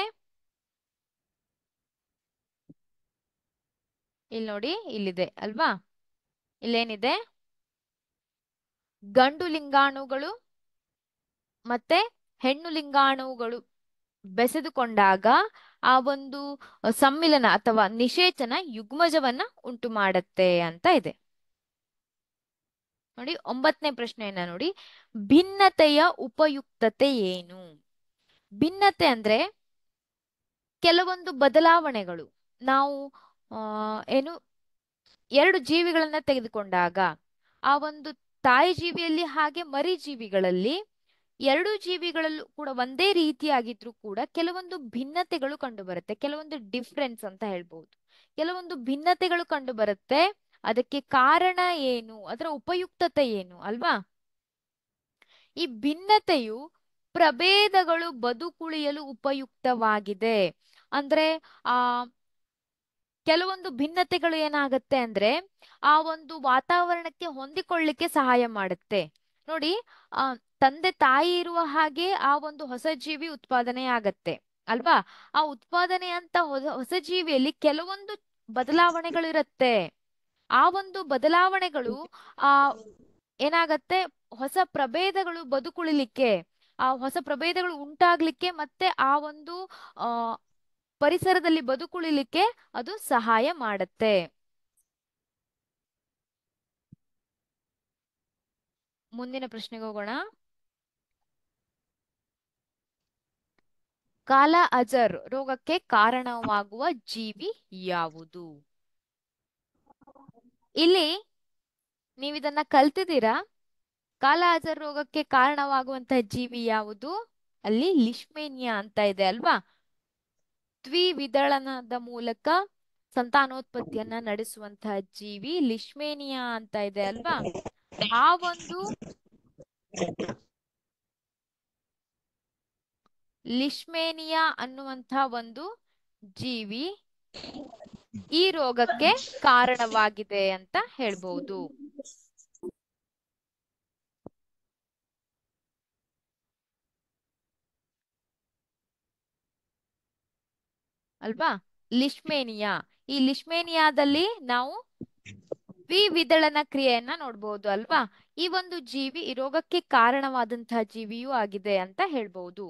Speaker 1: ಇಲ್ಲಿ ನೋಡಿ ಇಲ್ಲಿದೆ ಅಲ್ವಾ ಇಲ್ಲೇನಿದೆ ಗಂಡು ಲಿಂಗಾಣುಗಳು ಮತ್ತೆ ಹೆಣ್ಣು ಲಿಂಗಾಣುಗಳು ಬೆಸೆದುಕೊಂಡಾಗ ಆ ಒಂದು ಸಮ್ಮಿಲನ ಅಥವಾ ನಿಷೇಚನ ಯುಗ್ಮಜವನ್ನ ಉಂಟು ಮಾಡತ್ತೆ ಅಂತ ಇದೆ ನೋಡಿ ಒಂಬತ್ತನೇ ಪ್ರಶ್ನೆಯನ್ನ ನೋಡಿ ಭಿನ್ನತೆಯ ಉಪಯುಕ್ತತೆ ಏನು ಭಿನ್ನತೆ ಅಂದ್ರೆ ಕೆಲವೊಂದು ಬದಲಾವಣೆಗಳು ನಾವು ಏನು ಎರಡು ಜೀವಿಗಳನ್ನ ತೆಗೆದುಕೊಂಡಾಗ ಆ ಒಂದು ತಾಯಿ ಜೀವಿಯಲ್ಲಿ ಹಾಗೆ ಮರಿ ಜೀವಿಗಳಲ್ಲಿ ಎರಡು ಜೀವಿಗಳಲ್ಲೂ ಕೂಡ ಒಂದೇ ರೀತಿಯಾಗಿದ್ರು ಕೂಡ ಕೆಲವೊಂದು ಭಿನ್ನತೆಗಳು ಕಂಡು ಬರುತ್ತೆ ಕೆಲವೊಂದು ಡಿಫ್ರೆನ್ಸ್ ಅಂತ ಹೇಳ್ಬಹುದು ಕೆಲವೊಂದು ಭಿನ್ನತೆಗಳು ಕಂಡು ಬರುತ್ತೆ ಅದಕ್ಕೆ ಕಾರಣ ಏನು ಅದರ ಉಪಯುಕ್ತತೆ ಏನು ಅಲ್ವಾ ಈ ಭಿನ್ನತೆಯು ಪ್ರಭೇದಗಳು ಬದುಕುಳಿಯಲು ಉಪಯುಕ್ತವಾಗಿದೆ ಅಂದ್ರೆ ಆ ಕೆಲವೊಂದು ಭಿನ್ನತೆಗಳು ಏನಾಗುತ್ತೆ ಅಂದ್ರೆ ಆ ಒಂದು ವಾತಾವರಣಕ್ಕೆ ಹೊಂದಿಕೊಳ್ಳಿಕ್ಕೆ ಸಹಾಯ ಮಾಡುತ್ತೆ ನೋಡಿ ಆ ತಂದೆ ತಾಯಿ ಇರುವ ಹಾಗೆ ಆ ಒಂದು ಹೊಸ ಜೀವಿ ಉತ್ಪಾದನೆ ಆಗತ್ತೆ ಅಲ್ವಾ ಆ ಉತ್ಪಾದನೆ ಅಂತ ಹೊಸ ಜೀವಿಯಲ್ಲಿ ಕೆಲವೊಂದು ಬದಲಾವಣೆಗಳಿರತ್ತೆ ಆ ಒಂದು ಬದಲಾವಣೆಗಳು ಆ ಏನಾಗತ್ತೆ ಹೊಸ ಪ್ರಭೇದಗಳು ಬದುಕುಳಿಲಿಕ್ಕೆ ಆ ಹೊಸ ಪ್ರಭೇದಗಳು ಉಂಟಾಗ್ಲಿಕ್ಕೆ ಮತ್ತೆ ಆ ಒಂದು ಪರಿಸರದಲ್ಲಿ ಬದುಕುಳಿಲಿಕ್ಕೆ ಅದು ಸಹಾಯ ಮಾಡತ್ತೆ ಮುಂದಿನ ಪ್ರಶ್ನೆಗೆ ಹೋಗೋಣ ಕಾಲ ಅಜರ್ ರೋಗಕ್ಕೆ ಕಾರಣವಾಗುವ ಜೀವಿ ಯಾವುದು ಇಲ್ಲಿ ನೀವಿದನ್ನ ಕಲ್ತಿದ್ದೀರಾ ಕಾಲಾಅಜಾರ್ ರೋಗಕ್ಕೆ ಕಾರಣವಾಗುವಂತಹ ಜೀವಿ ಯಾವುದು ಅಲ್ಲಿ ಲಿಶ್ಮೇನಿಯಾ ಅಂತ ಇದೆ ಅಲ್ವಾ ದ್ವಿವಿದಳನದ ಮೂಲಕ ಸಂತಾನೋತ್ಪತ್ತಿಯನ್ನ ನಡೆಸುವಂತಹ ಜೀವಿ ಲಿಶ್ಮೇನಿಯಾ ಅಂತ ಇದೆ ಅಲ್ವಾ ಆ ಒಂದು ಲಿಶ್ಮೇನಿಯಾ ಅನ್ನುವಂತಹ ಒಂದು ಜೀವಿ ಈ ರೋಗಕ್ಕೆ ಕಾರಣವಾಗಿದೆ ಅಂತ ಹೇಳ್ಬಹುದು ಅಲ್ವಾ ಲಿಶ್ಮೇನಿಯಾ ಈ ಲಿಶ್ಮೇನಿಯಾದಲ್ಲಿ ನಾವು ವಿದಳನ ಕ್ರಿಯೆಯನ್ನ ನೋಡ್ಬಹುದು ಅಲ್ವಾ ಈ ಒಂದು ಜೀವಿ ಈ ರೋಗಕ್ಕೆ ಕಾರಣವಾದಂತಹ ಜೀವಿಯೂ ಆಗಿದೆ ಅಂತ ಹೇಳ್ಬಹುದು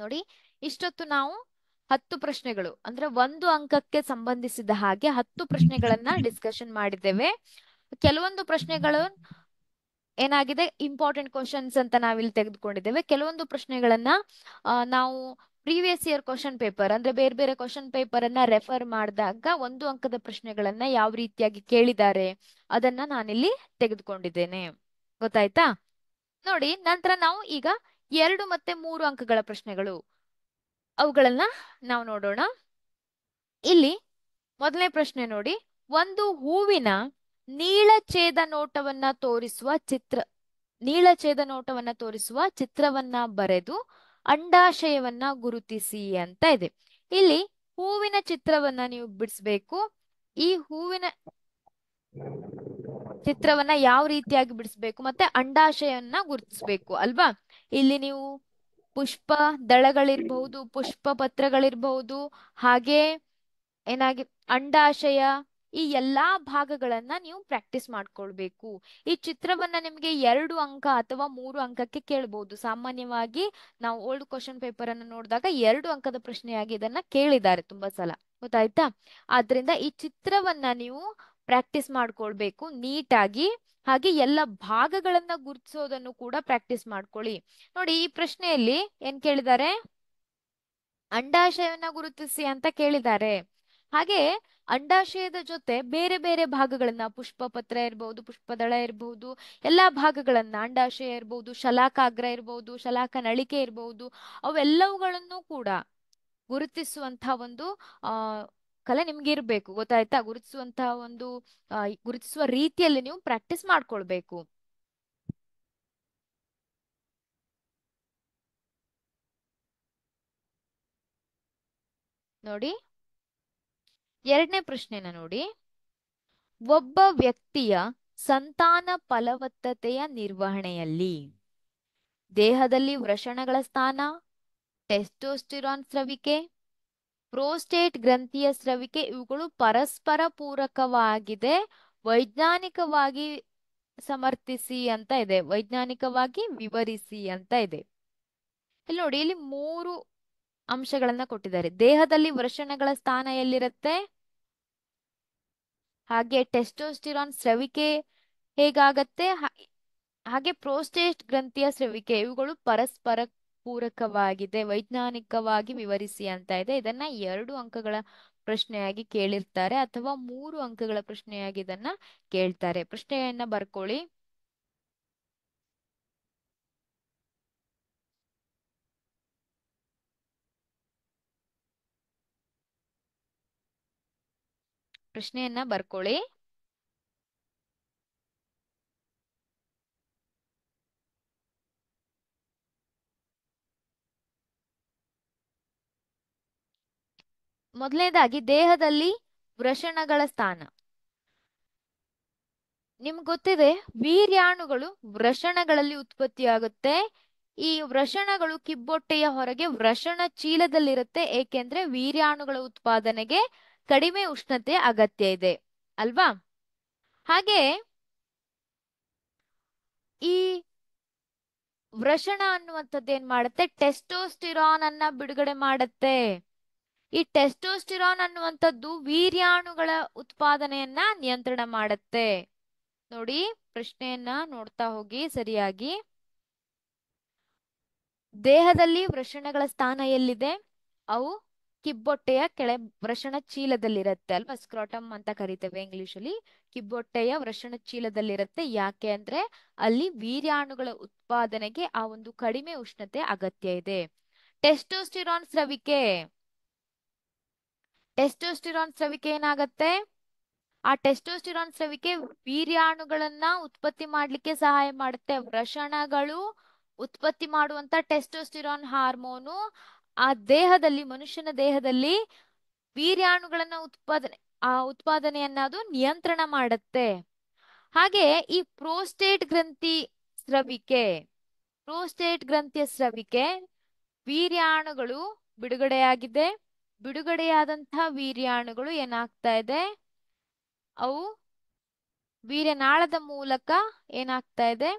Speaker 1: ನೋಡಿ ಇಷ್ಟೊತ್ತು ನಾವು ಹತ್ತು ಪ್ರಶ್ನೆಗಳು ಅಂದ್ರೆ ಒಂದು ಅಂಕಕ್ಕೆ ಸಂಬಂಧಿಸಿದ ಹಾಗೆ ಹತ್ತು ಪ್ರಶ್ನೆಗಳನ್ನ ಡಿಸ್ಕಷನ್ ಮಾಡಿದ್ದೇವೆ ಕೆಲವೊಂದು ಪ್ರಶ್ನೆಗಳು ಏನಾಗಿದೆ ಇಂಪಾರ್ಟೆಂಟ್ ಕ್ವಶನ್ಸ್ ಅಂತ ನಾವಿಲ್ಲಿ ತೆಗೆದುಕೊಂಡಿದ್ದೇವೆ ಕೆಲವೊಂದು ಪ್ರಶ್ನೆಗಳನ್ನ ನಾವು ಪ್ರೀವಿಯಸ್ ಇಯರ್ ಕ್ವಶನ್ ಪೇಪರ್ ಅಂದ್ರೆ ಬೇರೆ ಬೇರೆ ಕ್ವಶನ್ ಪೇಪರ್ ಅನ್ನ ರೆಫರ್ ಮಾಡಿದಾಗ ಒಂದು ಅಂಕದ ಪ್ರಶ್ನೆಗಳನ್ನ ಯಾವ ರೀತಿಯಾಗಿ ಕೇಳಿದ್ದಾರೆ ಅದನ್ನ ನಾನಿಲ್ಲಿ ತೆಗೆದುಕೊಂಡಿದ್ದೇನೆ ಗೊತ್ತಾಯ್ತಾ ನೋಡಿ ನಂತರ ನಾವು ಈಗ ಎರಡು ಮತ್ತೆ ಮೂರು ಅಂಕಗಳ ಪ್ರಶ್ನೆಗಳು ಅವುಗಳನ್ನ ನಾವು ನೋಡೋಣ ಇಲ್ಲಿ ಮೊದಲನೇ ಪ್ರಶ್ನೆ ನೋಡಿ ಒಂದು ಹೂವಿನ ನೀಳಛೇದ ನೋಟವನ್ನ ತೋರಿಸುವ ಚಿತ್ರ ನೀಳಛೇದ ನೋಟವನ್ನ ತೋರಿಸುವ ಚಿತ್ರವನ್ನ ಬರೆದು ಅಂಡಾಶಯವನ್ನ ಗುರುತಿಸಿ ಅಂತ ಇದೆ ಇಲ್ಲಿ ಹೂವಿನ ಚಿತ್ರವನ್ನ ನೀವು ಬಿಡಿಸ್ಬೇಕು ಈ ಹೂವಿನ ಚಿತ್ರವನ್ನ ಯಾವ ರೀತಿಯಾಗಿ ಬಿಡಿಸ್ಬೇಕು ಮತ್ತೆ ಅಂಡಾಶಯವನ್ನ ಗುರುತಿಸ್ಬೇಕು ಅಲ್ವಾ ಇಲ್ಲಿ ನೀವು ಪುಷ್ಪ ದಳಗಳಿರ್ಬಹುದು ಪುಷ್ಪ ಪತ್ರಗಳಿರ್ಬಹುದು ಹಾಗೆ ಏನಾಗಿ ಅಂಡಾಶಯ ಈ ಎಲ್ಲಾ ಭಾಗಗಳನ್ನ ನೀವು ಪ್ರಾಕ್ಟೀಸ್ ಮಾಡ್ಕೊಳ್ಬೇಕು ಈ ಚಿತ್ರವನ್ನ ನಿಮ್ಗೆ ಎರಡು ಅಂಕ ಅಥವಾ ಮೂರು ಅಂಕಕ್ಕೆ ಕೇಳಬಹುದು ಸಾಮಾನ್ಯವಾಗಿ ನಾವು ಓಲ್ಡ್ ಕ್ವಶನ್ ಪೇಪರ್ ಅನ್ನು ನೋಡಿದಾಗ ಎರಡು ಅಂಕದ ಪ್ರಶ್ನೆಯಾಗಿ ಇದನ್ನ ಕೇಳಿದ್ದಾರೆ ತುಂಬಾ ಸಲ ಗೊತ್ತಾಯ್ತಾ ಆದ್ರಿಂದ ಈ ಚಿತ್ರವನ್ನ ನೀವು ಪ್ರಾಕ್ಟೀಸ್ ಮಾಡ್ಕೊಳ್ಬೇಕು ನೀಟಾಗಿ ಹಾಗೆ ಎಲ್ಲ ಭಾಗಗಳನ್ನ ಗುರುತಿಸೋದನ್ನು ಕೂಡ ಪ್ರಾಕ್ಟೀಸ್ ಮಾಡ್ಕೊಳ್ಳಿ ನೋಡಿ ಈ ಪ್ರಶ್ನೆಯಲ್ಲಿ ಏನ್ ಕೇಳಿದ್ದಾರೆ ಅಂಡಾಶಯವನ್ನ ಗುರುತಿಸಿ ಅಂತ ಕೇಳಿದ್ದಾರೆ ಹಾಗೆ ಅಂಡಾಶಯದ ಜೊತೆ ಬೇರೆ ಬೇರೆ ಭಾಗಗಳನ್ನ ಪುಷ್ಪ ಪತ್ರ ಇರಬಹುದು ಪುಷ್ಪದಳ ಇರಬಹುದು ಎಲ್ಲಾ ಭಾಗಗಳನ್ನ ಅಂಡಾಶಯ ಇರಬಹುದು ಶಲಾಕಾಗ್ರ ಇರಬಹುದು ಶಲಾಕ ನಳಿಕೆ ಇರಬಹುದು ಅವೆಲ್ಲವುಗಳನ್ನು ಕೂಡ ಗುರುತಿಸುವಂತಹ ಒಂದು ಆ ಕಲೆ ನಿಮ್ಗೆ ಇರ್ಬೇಕು ಗೊತ್ತಾಯ್ತಾ ಗುರುತಿಸುವಂತಹ ಒಂದು ಗುರುತಿಸುವ ರೀತಿಯಲ್ಲಿ ನೀವು ಪ್ರಾಕ್ಟೀಸ್ ಮಾಡ್ಕೊಳ್ಬೇಕು ನೋಡಿ ಎರಡನೇ ಪ್ರಶ್ನೆನ ನೋಡಿ ಒಬ್ಬ ವ್ಯಕ್ತಿಯ ಸಂತಾನ ಫಲವತ್ತತೆಯ ನಿರ್ವಹಣೆಯಲ್ಲಿ ದೇಹದಲ್ಲಿ ವೃಷಣಗಳ ಸ್ಥಾನ ಟೆಸ್ಟೋಸ್ಟಿರಾನ್ ಸ್ರವಿಕೆ ಪ್ರೋಸ್ಟೇಟ್ ಗ್ರಂಥಿಯ ಸ್ರವಿಕೆ ಇವುಗಳು ಪರಸ್ಪರ ಪೂರಕವಾಗಿದೆ ವೈಜ್ಞಾನಿಕವಾಗಿ ಸಮರ್ಥಿಸಿ ಅಂತ ಇದೆ ವೈಜ್ಞಾನಿಕವಾಗಿ ವಿವರಿಸಿ ಅಂತ ಇದೆ ಇಲ್ಲಿ ನೋಡಿ ಇಲ್ಲಿ ಮೂರು ಅಂಶಗಳನ್ನ ಕೊಟ್ಟಿದ್ದಾರೆ ದೇಹದಲ್ಲಿ ವೃಷಣಗಳ ಸ್ಥಾನ ಎಲ್ಲಿರುತ್ತೆ ಹಾಗೆ ಟೆಸ್ಟೋಸ್ಟಿರಾನ್ ಸ್ರವಿಕೆ ಹೇಗಾಗತ್ತೆ ಹಾಗೆ ಪ್ರೋಸ್ಟೇಟ್ ಗ್ರಂಥಿಯ ಸ್ರವಿಕೆ ಇವುಗಳು ಪರಸ್ಪರ ಪೂರಕವಾಗಿದೆ ವೈಜ್ಞಾನಿಕವಾಗಿ ವಿವರಿಸಿ ಅಂತ ಇದೆ ಇದನ್ನ ಎರಡು ಅಂಕಗಳ ಪ್ರಶ್ನೆಯಾಗಿ ಕೇಳಿರ್ತಾರೆ ಅಥವಾ ಮೂರು ಅಂಕಗಳ ಪ್ರಶ್ನೆಯಾಗಿ ಇದನ್ನ ಕೇಳ್ತಾರೆ ಪ್ರಶ್ನೆಯನ್ನ ಬರ್ಕೊಳ್ಳಿ ಪ್ರಶ್ನೆಯನ್ನ ಬರ್ಕೊಳ್ಳಿ ಮೊದಲನೇದಾಗಿ ದೇಹದಲ್ಲಿ ವೃಷಣಗಳ ಸ್ಥಾನ ನಿಮ್ಗೆ ಗೊತ್ತಿದೆ ವೀರ್ಯಾಣುಗಳು ವೃಷಣಗಳಲ್ಲಿ ಉತ್ಪತ್ತಿಯಾಗುತ್ತೆ ಈ ವೃಷಣಗಳು ಕಿಬ್ಬೊಟ್ಟೆಯ ಹೊರಗೆ ವೃಷಣ ಚೀಲದಲ್ಲಿರುತ್ತೆ ಏಕೆಂದ್ರೆ ವೀರ್ಯಾಣುಗಳ ಉತ್ಪಾದನೆಗೆ ಕಡಿಮೆ ಉಷ್ಣತೆ ಅಗತ್ಯ ಇದೆ ಅಲ್ವಾ ಹಾಗೆ ಈ ವೃಷಣ ಅನ್ನುವಂಥದ್ದು ಏನ್ ಮಾಡುತ್ತೆ ಟೆಸ್ಟೋಸ್ಟಿರಾನ್ ಅನ್ನ ಬಿಡುಗಡೆ ಮಾಡುತ್ತೆ ಈ ಟೆಸ್ಟೋಸ್ಟಿರಾನ್ ಅನ್ನುವಂಥದ್ದು ವೀರ್ಯಾಣುಗಳ ಉತ್ಪಾದನೆಯನ್ನ ನಿಯಂತ್ರಣ ಮಾಡುತ್ತೆ ನೋಡಿ ಪ್ರಶ್ನೆಯನ್ನ ನೋಡ್ತಾ ಹೋಗಿ ಸರಿಯಾಗಿ ದೇಹದಲ್ಲಿ ವೃಷಣಗಳ ಸ್ಥಾನ ಎಲ್ಲಿದೆ ಅವು ಕಿಬ್ಬೊಟ್ಟೆಯ ಕೆಳ ವೃಷಣ ಚೀಲದಲ್ಲಿರತ್ತೆ ಅಲ್ವಾ ಸ್ಕ್ರಾಟಮ್ ಅಂತ ಕರಿತೇವೆ ಇಂಗ್ಲಿಷ್ ಅಲ್ಲಿ ಕಿಬ್ಬೊಟ್ಟೆಯ ವೃಷಣ ಚೀಲದಲ್ಲಿರತ್ತೆ ಯಾಕೆ ಅಂದ್ರೆ ಅಲ್ಲಿ ವೀರ್ಯಾಣುಗಳ ಉತ್ಪಾದನೆಗೆ ಆ ಒಂದು ಕಡಿಮೆ ಉಷ್ಣತೆ ಅಗತ್ಯ ಇದೆ ಟೆಸ್ಟೋಸ್ಟಿರಾನ್ ಸ್ರವಿಕೆ ಟೆಸ್ಟೋಸ್ಟಿರಾನ್ ಸ್ರವಿಕೆ ಏನಾಗತ್ತೆ ಆ ಟೆಸ್ಟೋಸ್ಟಿರಾನ್ ಸ್ರವಿಕೆ ವೀರ್ಯಾಣುಗಳನ್ನ ಉತ್ಪತ್ತಿ ಮಾಡ್ಲಿಕ್ಕೆ ಸಹಾಯ ಮಾಡುತ್ತೆ ವೃಷಣಗಳು ಉತ್ಪತ್ತಿ ಮಾಡುವಂತ ಟೆಸ್ಟೋಸ್ಟಿರಾನ್ ಹಾರ್ಮೋನು ಆ ದೇಹದಲ್ಲಿ ಮನುಷ್ಯನ ದೇಹದಲ್ಲಿ ವೀರ್ಯಾಣುಗಳನ್ನ ಉತ್ಪಾದನೆ ಆ ಉತ್ಪಾದನೆಯನ್ನ ಅದು ನಿಯಂತ್ರಣ ಮಾಡತ್ತೆ ಹಾಗೆ ಈ ಪ್ರೋಸ್ಟೇಟ್ ಗ್ರಂಥಿ ಸ್ರವಿಕೆ ಪ್ರೋಸ್ಟೇಟ್ ಗ್ರಂಥಿಯ ಸ್ರವಿಕೆ ವೀರ್ಯಾಣುಗಳು ಬಿಡುಗಡೆಯಾಗಿದೆ ಬಿಡುಗಡೆಯಾದಂತಹ ವೀರ್ಯಾಣುಗಳು ಏನಾಗ್ತಾ ಇದೆ ಅವು ವೀರ್ಯನಾಳದ ಮೂಲಕ ಏನಾಗ್ತಾ ಇದೆ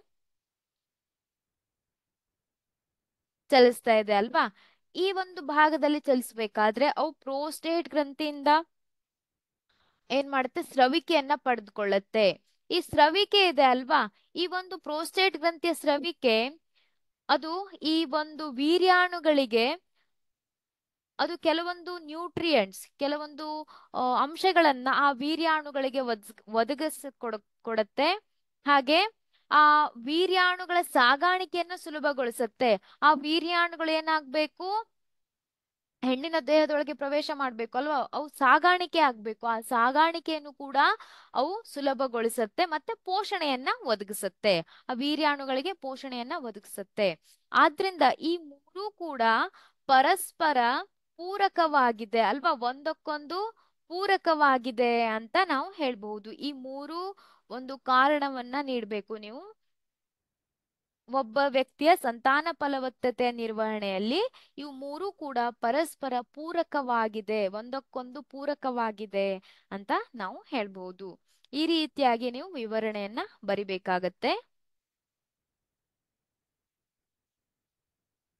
Speaker 1: ಚಲಿಸ್ತಾ ಇದೆ ಅಲ್ವಾ ಈ ಒಂದು ಭಾಗದಲ್ಲಿ ಚಲಿಸಬೇಕಾದ್ರೆ ಅವು ಪ್ರೋಸ್ಟೇಟ್ ಗ್ರಂಥಿಯಿಂದ ಏನ್ ಮಾಡುತ್ತೆ ಸ್ರವಿಕೆಯನ್ನ ಪಡೆದುಕೊಳ್ಳುತ್ತೆ ಈ ಸ್ರವಿಕೆ ಇದೆ ಅಲ್ವಾ ಈ ಒಂದು ಪ್ರೋಸ್ಟೇಟ್ ಗ್ರಂಥಿಯ ಸ್ರವಿಕೆ ಅದು ಈ ಒಂದು ವೀರ್ಯಾಣುಗಳಿಗೆ ಅದು ಕೆಲವೊಂದು ನ್ಯೂಟ್ರಿಯೆಂಟ್ಸ್ ಕೆಲವೊಂದು ಅಂಶಗಳನ್ನ ಆ ವೀರ್ಯಾಣುಗಳಿಗೆ ಒದಗಿಸ್ ಕೊಡ ಕೊಡತ್ತೆ ಹಾಗೆ ಆ ವೀರ್ಯಾಣುಗಳ ಸಾಗಾಣಿಕೆಯನ್ನು ಸುಲಭಗೊಳಿಸುತ್ತೆ ಆ ವೀರ್ಯಾಣುಗಳು ಏನಾಗ್ಬೇಕು ಹೆಣ್ಣಿನ ದೇಹದೊಳಗೆ ಪ್ರವೇಶ ಮಾಡ್ಬೇಕು ಅಲ್ವಾ ಅವು ಸಾಗಾಣಿಕೆ ಆಗ್ಬೇಕು ಆ ಸಾಗಾಣಿಕೆಯನ್ನು ಕೂಡ ಅವು ಸುಲಭಗೊಳಿಸುತ್ತೆ ಮತ್ತೆ ಪೋಷಣೆಯನ್ನ ಒದಗಿಸುತ್ತೆ ಆ ವೀರ್ಯಾಣುಗಳಿಗೆ ಪೋಷಣೆಯನ್ನ ಒದಗಿಸುತ್ತೆ ಆದ್ರಿಂದ ಈ ಮೂರು ಕೂಡ ಪರಸ್ಪರ ಪೂರಕವಾಗಿದೆ ಅಲ್ವಾ ಒಂದಕ್ಕೊಂದು ಪೂರಕವಾಗಿದೆ ಅಂತ ನಾವು ಹೇಳ್ಬಹುದು ಈ ಮೂರು ಒಂದು ಕಾರಣವನ್ನ ನೀಡಬೇಕು ನೀವು ಒಬ್ಬ ವ್ಯಕ್ತಿಯ ಸಂತಾನ ಫಲವತ್ತತೆ ನಿರ್ವಹಣೆಯಲ್ಲಿ ಇವು ಮೂರು ಕೂಡ ಪರಸ್ಪರ ಪೂರಕವಾಗಿದೆ ಒಂದಕ್ಕೊಂದು ಪೂರಕವಾಗಿದೆ ಅಂತ ನಾವು ಹೇಳ್ಬಹುದು ಈ ರೀತಿಯಾಗಿ ನೀವು ವಿವರಣೆಯನ್ನ ಬರಿಬೇಕಾಗತ್ತೆ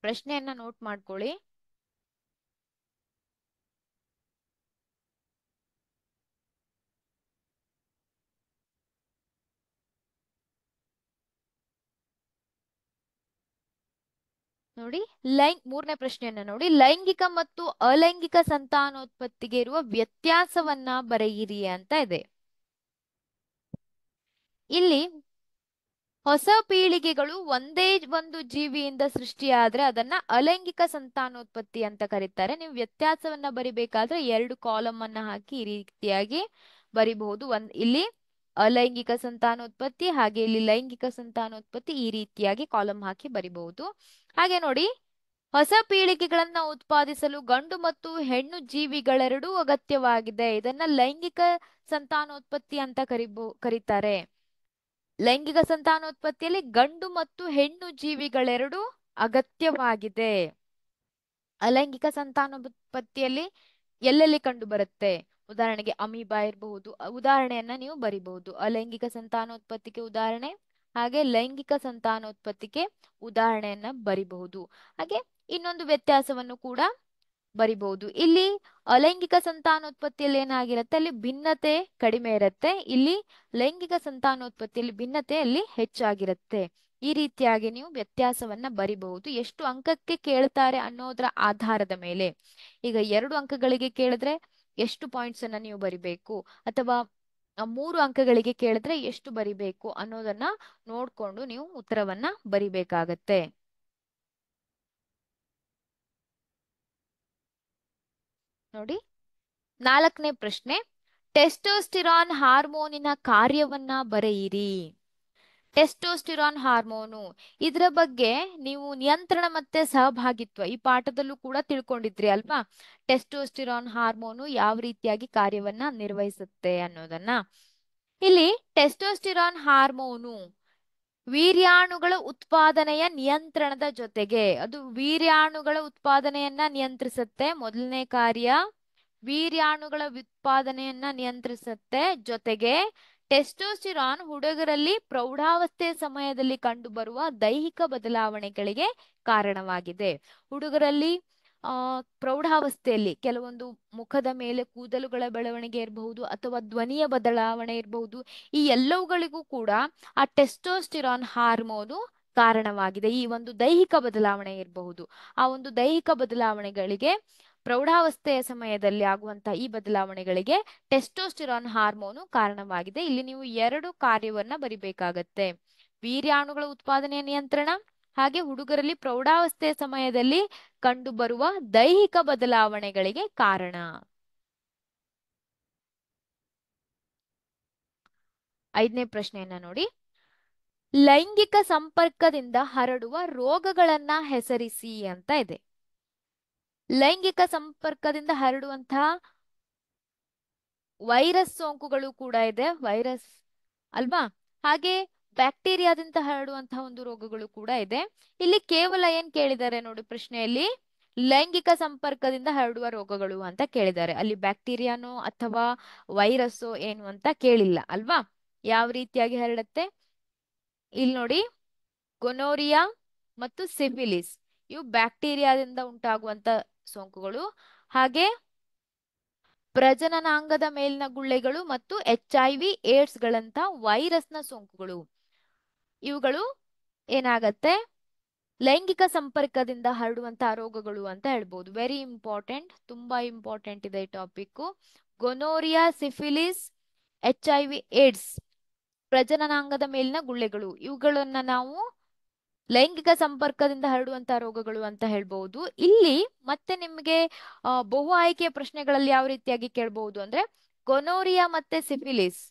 Speaker 1: ಪ್ರಶ್ನೆಯನ್ನ ನೋಟ್ ಮಾಡ್ಕೊಳ್ಳಿ ನೋಡಿ ಲೈ ಮೂರನೇ ಪ್ರಶ್ನೆಯನ್ನ ನೋಡಿ ಲೈಂಗಿಕ ಮತ್ತು ಅಲೈಂಗಿಕ ಸಂತಾನೋತ್ಪತ್ತಿಗೆ ಇರುವ ವ್ಯತ್ಯಾಸವನ್ನ ಬರೆಯಿರಿ ಅಂತ ಇದೆ ಇಲ್ಲಿ ಹೊಸ ಪೀಳಿಗೆಗಳು ಒಂದೇ ಒಂದು ಜೀವಿಯಿಂದ ಸೃಷ್ಟಿಯಾದ್ರೆ ಅದನ್ನ ಅಲೈಂಗಿಕ ಸಂತಾನೋತ್ಪತ್ತಿ ಅಂತ ಕರೀತಾರೆ ನೀವು ವ್ಯತ್ಯಾಸವನ್ನ ಬರಿಬೇಕಾದ್ರೆ ಎರಡು ಕಾಲಮ್ ಅನ್ನ ಹಾಕಿ ಈ ರೀತಿಯಾಗಿ ಬರಿಬಹುದು ಒಂದ್ ಇಲ್ಲಿ ಅಲೈಂಗಿಕ ಸಂತಾನೋತ್ಪತ್ತಿ ಹಾಗೆ ಇಲ್ಲಿ ಲೈಂಗಿಕ ಸಂತಾನೋತ್ಪತ್ತಿ ಈ ರೀತಿಯಾಗಿ ಕಾಲಂ ಹಾಕಿ ಬರಿಬಹುದು ಹಾಗೆ ನೋಡಿ ಹೊಸ ಪೀಳಿಗೆಗಳನ್ನ ಉತ್ಪಾದಿಸಲು ಗಂಡು ಮತ್ತು ಹೆಣ್ಣು ಜೀವಿಗಳೆರಡೂ ಅಗತ್ಯವಾಗಿದೆ ಇದನ್ನ ಲೈಂಗಿಕ ಸಂತಾನೋತ್ಪತ್ತಿ ಅಂತ ಕರಿಬೋ ಕರೀತಾರೆ ಲೈಂಗಿಕ ಸಂತಾನೋತ್ಪತ್ತಿಯಲ್ಲಿ ಗಂಡು ಮತ್ತು ಹೆಣ್ಣು ಜೀವಿಗಳೆರಡು ಅಗತ್ಯವಾಗಿದೆ ಅಲೈಂಗಿಕ ಸಂತಾನೋತ್ಪತ್ತಿಯಲ್ಲಿ ಎಲ್ಲೆಲ್ಲಿ ಕಂಡು ಬರುತ್ತೆ ಉದಾಹರಣೆಗೆ ಅಮೀಬಾ ಇರಬಹುದು ಉದಾಹರಣೆಯನ್ನ ನೀವು ಬರಿಬಹುದು ಅಲೈಂಗಿಕ ಸಂತಾನೋತ್ಪತ್ತಿಗೆ ಉದಾಹರಣೆ ಹಾಗೆ ಲೈಂಗಿಕ ಸಂತಾನೋತ್ಪತ್ತಿಗೆ ಉದಾಹರಣೆಯನ್ನ ಬರಿಬಹುದು ಹಾಗೆ ಇನ್ನೊಂದು ವ್ಯತ್ಯಾಸವನ್ನು ಕೂಡ ಬರಿಬಹುದು ಇಲ್ಲಿ ಅಲೈಂಗಿಕ ಸಂತಾನೋತ್ಪತ್ತಿಯಲ್ಲಿ ಏನಾಗಿರುತ್ತೆ ಅಲ್ಲಿ ಭಿನ್ನತೆ ಕಡಿಮೆ ಇರುತ್ತೆ ಇಲ್ಲಿ ಲೈಂಗಿಕ ಸಂತಾನೋತ್ಪತ್ತಿಯಲ್ಲಿ ಭಿನ್ನತೆ ಅಲ್ಲಿ ಹೆಚ್ಚಾಗಿರುತ್ತೆ ಈ ರೀತಿಯಾಗಿ ನೀವು ವ್ಯತ್ಯಾಸವನ್ನ ಬರಿಬಹುದು ಎಷ್ಟು ಅಂಕಕ್ಕೆ ಕೇಳ್ತಾರೆ ಅನ್ನೋದ್ರ ಆಧಾರದ ಮೇಲೆ ಈಗ ಎರಡು ಅಂಕಗಳಿಗೆ ಕೇಳಿದ್ರೆ ಎಷ್ಟು ಪಾಯಿಂಟ್ಸ್ ಅನ್ನ ನೀವು ಬರಿಬೇಕು ಅಥವಾ ಮೂರು ಅಂಕಗಳಿಗೆ ಕೇಳಿದ್ರೆ ಎಷ್ಟು ಬರಿಬೇಕು ಅನ್ನೋದನ್ನ ನೋಡ್ಕೊಂಡು ನೀವು ಉತ್ತರವನ್ನ ಬರಿಬೇಕಾಗತ್ತೆ ನೋಡಿ ನಾಲ್ಕನೇ ಪ್ರಶ್ನೆ ಟೆಸ್ಟೋಸ್ಟಿರಾನ್ ಹಾರ್ಮೋನಿನ ಕಾರ್ಯವನ್ನ ಬರೆಯಿರಿ ಟೆಸ್ಟೋಸ್ಟಿರಾನ್ ಹಾರ್ಮೋನು ಇದರ ಬಗ್ಗೆ ನೀವು ನಿಯಂತ್ರಣ ಮತ್ತೆ ಸಹಭಾಗಿತ್ವ ಈ ಪಾಠದಲ್ಲೂ ಕೂಡ ತಿಳ್ಕೊಂಡಿದ್ರಿ ಅಲ್ವಾ ಟೆಸ್ಟೋಸ್ಟಿರಾನ್ ಹಾರ್ಮೋನು ಯಾವ ರೀತಿಯಾಗಿ ಕಾರ್ಯವನ್ನ ನಿರ್ವಹಿಸುತ್ತೆ ಅನ್ನೋದನ್ನ ಇಲ್ಲಿ ಟೆಸ್ಟೋಸ್ಟಿರಾನ್ ಹಾರ್ಮೋನು ವೀರ್ಯಾಣುಗಳ ಉತ್ಪಾದನೆಯ ನಿಯಂತ್ರಣದ ಜೊತೆಗೆ ಅದು ವೀರ್ಯಾಣುಗಳ ಉತ್ಪಾದನೆಯನ್ನ ನಿಯಂತ್ರಿಸುತ್ತೆ ಮೊದಲನೇ ಕಾರ್ಯ ವೀರ್ಯಾಣುಗಳ ಉತ್ಪಾದನೆಯನ್ನ ನಿಯಂತ್ರಿಸುತ್ತೆ ಜೊತೆಗೆ ಟೆಸ್ಟೋಸ್ಟಿರಾನ್ ಹುಡುಗರಲ್ಲಿ ಪ್ರೌಢಾವಸ್ಥೆ ಸಮಯದಲ್ಲಿ ಕಂಡುಬರುವ ದೈಹಿಕ ಬದಲಾವಣೆಗಳಿಗೆ ಕಾರಣವಾಗಿದೆ ಹುಡುಗರಲ್ಲಿ ಆ ಪ್ರೌಢಾವಸ್ಥೆಯಲ್ಲಿ ಕೆಲವೊಂದು ಮುಖದ ಮೇಲೆ ಕೂದಲುಗಳ ಬೆಳವಣಿಗೆ ಇರಬಹುದು ಅಥವಾ ಧ್ವನಿಯ ಬದಲಾವಣೆ ಇರಬಹುದು ಈ ಎಲ್ಲವುಗಳಿಗೂ ಕೂಡ ಆ ಟೆಸ್ಟೋಸ್ಟಿರಾನ್ ಹಾರ್ಮೋನು ಕಾರಣವಾಗಿದೆ ಈ ಒಂದು ದೈಹಿಕ ಬದಲಾವಣೆ ಇರಬಹುದು ಆ ಒಂದು ದೈಹಿಕ ಬದಲಾವಣೆಗಳಿಗೆ ಪ್ರೌಢಾವಸ್ಥೆಯ ಸಮಯದಲ್ಲಿ ಆಗುವಂತಹ ಈ ಬದಲಾವಣೆಗಳಿಗೆ ಟೆಸ್ಟೋಸ್ಟಿರಾನ್ ಹಾರ್ಮೋನು ಕಾರಣವಾಗಿದೆ ಇಲ್ಲಿ ನೀವು ಎರಡು ಕಾರ್ಯವನ್ನ ಬರಿಬೇಕಾಗತ್ತೆ ವೀರ್ಯಾಣುಗಳ ಉತ್ಪಾದನೆಯ ನಿಯಂತ್ರಣ ಹಾಗೆ ಹುಡುಗರಲ್ಲಿ ಪ್ರೌಢಾವಸ್ಥೆಯ ಸಮಯದಲ್ಲಿ ಕಂಡುಬರುವ ದೈಹಿಕ ಬದಲಾವಣೆಗಳಿಗೆ ಕಾರಣ ಐದನೇ ಪ್ರಶ್ನೆಯನ್ನ ನೋಡಿ ಲೈಂಗಿಕ ಸಂಪರ್ಕದಿಂದ ಹರಡುವ ರೋಗಗಳನ್ನ ಹೆಸರಿಸಿ ಅಂತ ಇದೆ ಲೈಂಗಿಕ ಸಂಪರ್ಕದಿಂದ ಹರಡುವಂತಹ ವೈರಸ್ ಸೋಂಕುಗಳು ಕೂಡ ಇದೆ ವೈರಸ್ ಅಲ್ವಾ ಹಾಗೆ ಬ್ಯಾಕ್ಟೀರಿಯಾದಿಂದ ಹರಡುವಂತಹ ಒಂದು ರೋಗಗಳು ಕೂಡ ಇದೆ ಇಲ್ಲಿ ಕೇವಲ ಏನ್ ಕೇಳಿದ್ದಾರೆ ನೋಡಿ ಪ್ರಶ್ನೆಯಲ್ಲಿ ಲೈಂಗಿಕ ಸಂಪರ್ಕದಿಂದ ಹರಡುವ ರೋಗಗಳು ಅಂತ ಕೇಳಿದ್ದಾರೆ ಅಲ್ಲಿ ಬ್ಯಾಕ್ಟೀರಿಯಾನೋ ಅಥವಾ ವೈರಸ್ಸೋ ಏನು ಅಂತ ಕೇಳಿಲ್ಲ ಅಲ್ವಾ ಯಾವ ರೀತಿಯಾಗಿ ಹರಡುತ್ತೆ ಇಲ್ಲಿ ನೋಡಿ ಗೊನೋರಿಯಾ ಮತ್ತು ಸಿಫಿಲಿಸ್ ಇವು ಬ್ಯಾಕ್ಟೀರಿಯಾದಿಂದ ಉಂಟಾಗುವಂತ ಸೋಂಕುಗಳು ಹಾಗೆ ಪ್ರಜನನಾಂಗದ ಮೇಲಿನ ಗುಳ್ಳೆಗಳು ಮತ್ತು ಎಚ್ ಐ ವಿ ಏಡ್ಸ್ ಗಳಂತ ವೈರಸ್ನ ಸೋಂಕುಗಳು ಇವುಗಳು ಏನಾಗತ್ತೆ ಲೈಂಗಿಕ ಸಂಪರ್ಕದಿಂದ ಹರಡುವಂತಹ ರೋಗಗಳು ಅಂತ ಹೇಳ್ಬೋದು ವೆರಿ ಇಂಪಾರ್ಟೆಂಟ್ ತುಂಬಾ ಇಂಪಾರ್ಟೆಂಟ್ ಇದೆ ಈ topic gonorrhoea syphilis H I V AIDS ಪ್ರಜನನಾಂಗದ ಮೇಲಿನ ಗುಳ್ಳೆಗಳು ಇವುಗಳನ್ನ ನಾವು ಲೈಂಗಿಕ ಸಂಪರ್ಕದಿಂದ ಹರಡುವಂತಹ ರೋಗಗಳು ಅಂತ ಹೇಳ್ಬಹುದು ಇಲ್ಲಿ ಮತ್ತೆ ನಿಮ್ಗೆ ಬಹು ಆಯ್ಕೆಯ ಪ್ರಶ್ನೆಗಳಲ್ಲಿ ಯಾವ ರೀತಿಯಾಗಿ ಕೇಳಬಹುದು ಅಂದ್ರೆ ಗೊನೋರಿಯಾ ಮತ್ತೆ ಸಿಫಿಲಿಸ್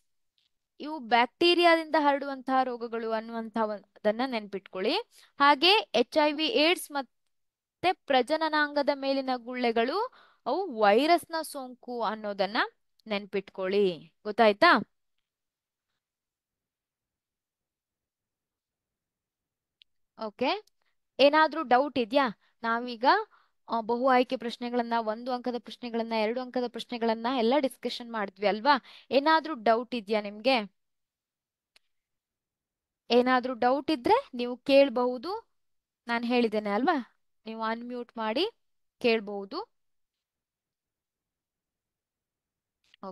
Speaker 1: ಇವು ಬ್ಯಾಕ್ಟೀರಿಯಾದಿಂದ ಹರಡುವಂತಹ ರೋಗಗಳು ಅನ್ನುವಂತಹ ಅದನ್ನ ನೆನ್ಪಿಟ್ಕೊಳ್ಳಿ ಹಾಗೆ ಎಚ್ ಐ ವಿ ಏಡ್ಸ್ ಮತ್ತೆ ಪ್ರಜನನಾಂಗದ ಮೇಲಿನ ಗುಳ್ಳೆಗಳು ಅವು ವೈರಸ್ನ ಸೋಂಕು ಅನ್ನೋದನ್ನ ನೆನ್ಪಿಟ್ಕೊಳ್ಳಿ ಗೊತ್ತಾಯ್ತಾ ಓಕೆ ಏನಾದರೂ ಡೌಟ್ ಇದೆಯಾ ನಾವೀಗ ಬಹು ಆಯ್ಕೆ ಪ್ರಶ್ನೆಗಳನ್ನ ಒಂದು ಅಂಕದ ಪ್ರಶ್ನೆಗಳನ್ನ ಎರಡು ಅಂಕದ ಪ್ರಶ್ನೆಗಳನ್ನ ಎಲ್ಲ ಡಿಸ್ಕಷನ್ ಮಾಡಿದ್ವಿ ಅಲ್ವಾ ಏನಾದರೂ ಡೌಟ್ ಇದೆಯಾ ನಿಮಗೆ ಏನಾದರೂ ಡೌಟ್ ಇದ್ರೆ ನೀವು ಕೇಳಬಹುದು ನಾನು ಹೇಳಿದ್ದೇನೆ ಅಲ್ವಾ ನೀವು ಅನ್ಮ್ಯೂಟ್ ಮಾಡಿ ಕೇಳಬಹುದು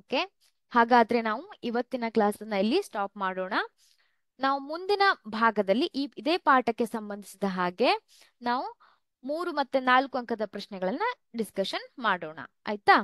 Speaker 1: ಓಕೆ ಹಾಗಾದ್ರೆ ನಾವು ಇವತ್ತಿನ ಕ್ಲಾಸನ್ನು ಇಲ್ಲಿ ಸ್ಟಾಪ್ ಮಾಡೋಣ ನಾವು ಮುಂದಿನ ಭಾಗದಲ್ಲಿ ಈ ಇದೇ ಪಾಠಕ್ಕೆ ಸಂಬಂಧಿಸಿದ ಹಾಗೆ ನಾವು ಮೂರು ಮತ್ತೆ ನಾಲ್ಕು ಅಂಕದ ಪ್ರಶ್ನೆಗಳನ್ನ ಡಿಸ್ಕಷನ್ ಮಾಡೋಣ ಆಯ್ತಾ